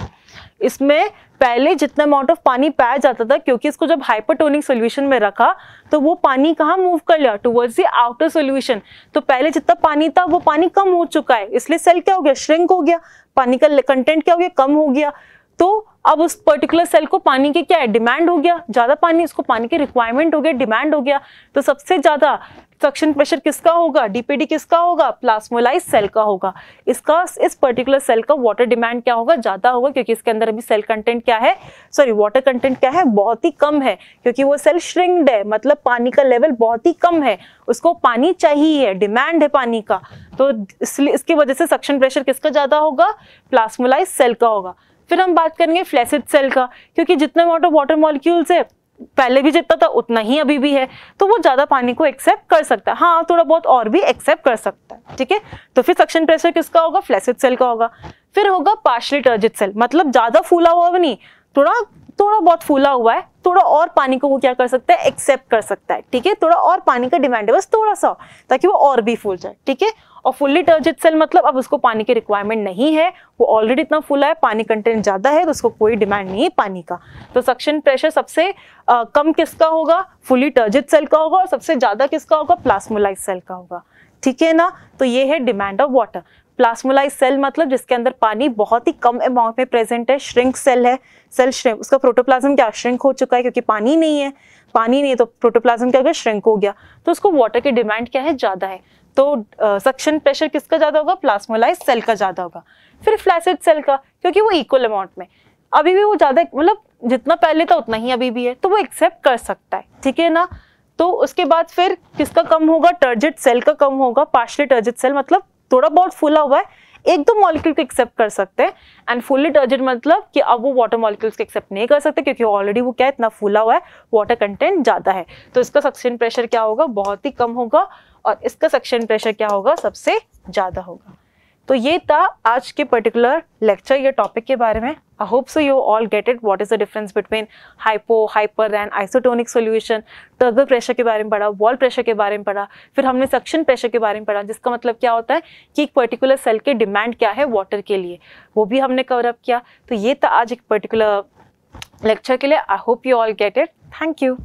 Speaker 1: इसमें पहले जितना अमाउंट ऑफ पानी पाया जाता था क्योंकि इसको जब हाइपरटोनिक सोल्यूशन में रखा तो वो पानी कहाँ मूव कर लिया टूवर्ड्स दी आउटर सोल्यूशन तो पहले जितना पानी था वो पानी कम हो चुका है इसलिए सेल क्या हो गया श्रिंक हो गया पानी का कंटेंट क्या हो गया कम हो गया तो अब उस पर्टिकुलर सेल को पानी की क्या है डिमांड हो गया ज़्यादा पानी इसको पानी की रिक्वायरमेंट हो गया डिमांड हो गया तो सबसे ज़्यादा सक्शन प्रेशर किसका होगा डीपीडी किसका होगा प्लास्मोलाइज सेल का होगा इसका इस पर्टिकुलर सेल का वाटर डिमांड क्या होगा ज्यादा होगा क्योंकि इसके अंदर अभी सेल कंटेंट क्या है सॉरी वाटर कंटेंट क्या है बहुत ही कम है क्योंकि वो सेल श्रिंक्ड है मतलब पानी का लेवल बहुत ही कम है उसको पानी चाहिए डिमांड है पानी का तो इसलिए इसकी वजह से सक्शन प्रेशर किसका ज्यादा होगा प्लास्मोलाइज सेल का होगा फिर हम बात करेंगे फ्लैसिड सेल का क्योंकि जितने वाटर वाटर मॉलिक्यूल्स है पहले भी जितना था उतना ही अभी भी है तो वो ज़्यादा पानी को एक्सेप्ट कर सकता है हाँ थोड़ा बहुत और भी एक्सेप्ट कर सकता है ठीक है तो फिर सक्शन प्रेशर किसका होगा फ्लैसिड सेल का होगा फिर होगा पार्शली टर्जिट सेल मतलब ज़्यादा फूला हुआ भी नहीं थोड़ा थोड़ा बहुत फूला हुआ है थोड़ा और पानी को वो क्या कर सकता है एक्सेप्ट कर सकता है ठीक है थोड़ा और पानी का डिमांड है बस थोड़ा सा ताकि वो और भी फूल जाए ठीक है और फुल्ली टर्जिट सेल मतलब अब उसको पानी की रिक्वायरमेंट नहीं है वो ऑलरेडी इतना फुल है पानी कंटेंट ज़्यादा है तो उसको कोई डिमांड नहीं है पानी का तो सक्शन प्रेशर सबसे आ, कम किसका होगा फुल्ली टर्जिट सेल का होगा और सबसे ज़्यादा किसका होगा प्लास्मोलाइज सेल का होगा ठीक है ना तो ये है demand of water plasmolyse cell मतलब जिसके अंदर पानी बहुत ही कम अमाउंट में प्रेजेंट है श्रिंक सेल है सेल श्रिंक उसका प्रोटोप्लाज्म क्या श्रिंक हो चुका है क्योंकि पानी नहीं है पानी नहीं है तो प्रोटोप्लाज्म क्या अगर श्रिंक हो गया तो उसको वाटर की डिमांड क्या है ज़्यादा है तो सक्शन प्रेशर किसका ज़्यादा होगा प्लास्मोलाइज सेल का ज़्यादा होगा फिर फ्लैसिड सेल का क्योंकि वो इक्वल अमाउंट में अभी भी वो ज़्यादा मतलब जितना पहले था उतना ही अभी भी है तो वो एक्सेप्ट कर सकता है ठीक है ना तो उसके बाद फिर किसका कम होगा टर्जिट सेल का कम होगा पार्शली टर्जिट सेल मतलब थोड़ा बहुत फूला हुआ है एक दो मॉलिक्यूल को एक्सेप्ट कर सकते हैं एंड फुल्ली टर्जिड मतलब कि अब वो वाटर मॉलिक्यूल्स को एक्सेप्ट नहीं कर सकते क्योंकि ऑलरेडी वो क्या है इतना फूला हुआ है वाटर कंटेंट ज़्यादा है तो इसका सक्शन प्रेशर क्या होगा बहुत ही कम होगा और इसका सक्शन प्रेशर क्या होगा सबसे ज़्यादा होगा तो ये था आज के पर्टिकुलर लेक्चर या टॉपिक के बारे में I hope so you all get it what is the difference between hypo hyper and isotonic solution turgor pressure के बारे में पढ़ा वॉल प्रेशर के बारे में पढ़ा फिर हमने सक्शन प्रेशर के बारे में पढ़ा जिसका मतलब क्या होता है कि एक पर्टिकुलर सेल के डिमांड क्या है वाटर के लिए वो भी हमने कवर अप किया तो ये था आज एक पर्टिकुलर लेक्चर के लिए I hope you all get it thank you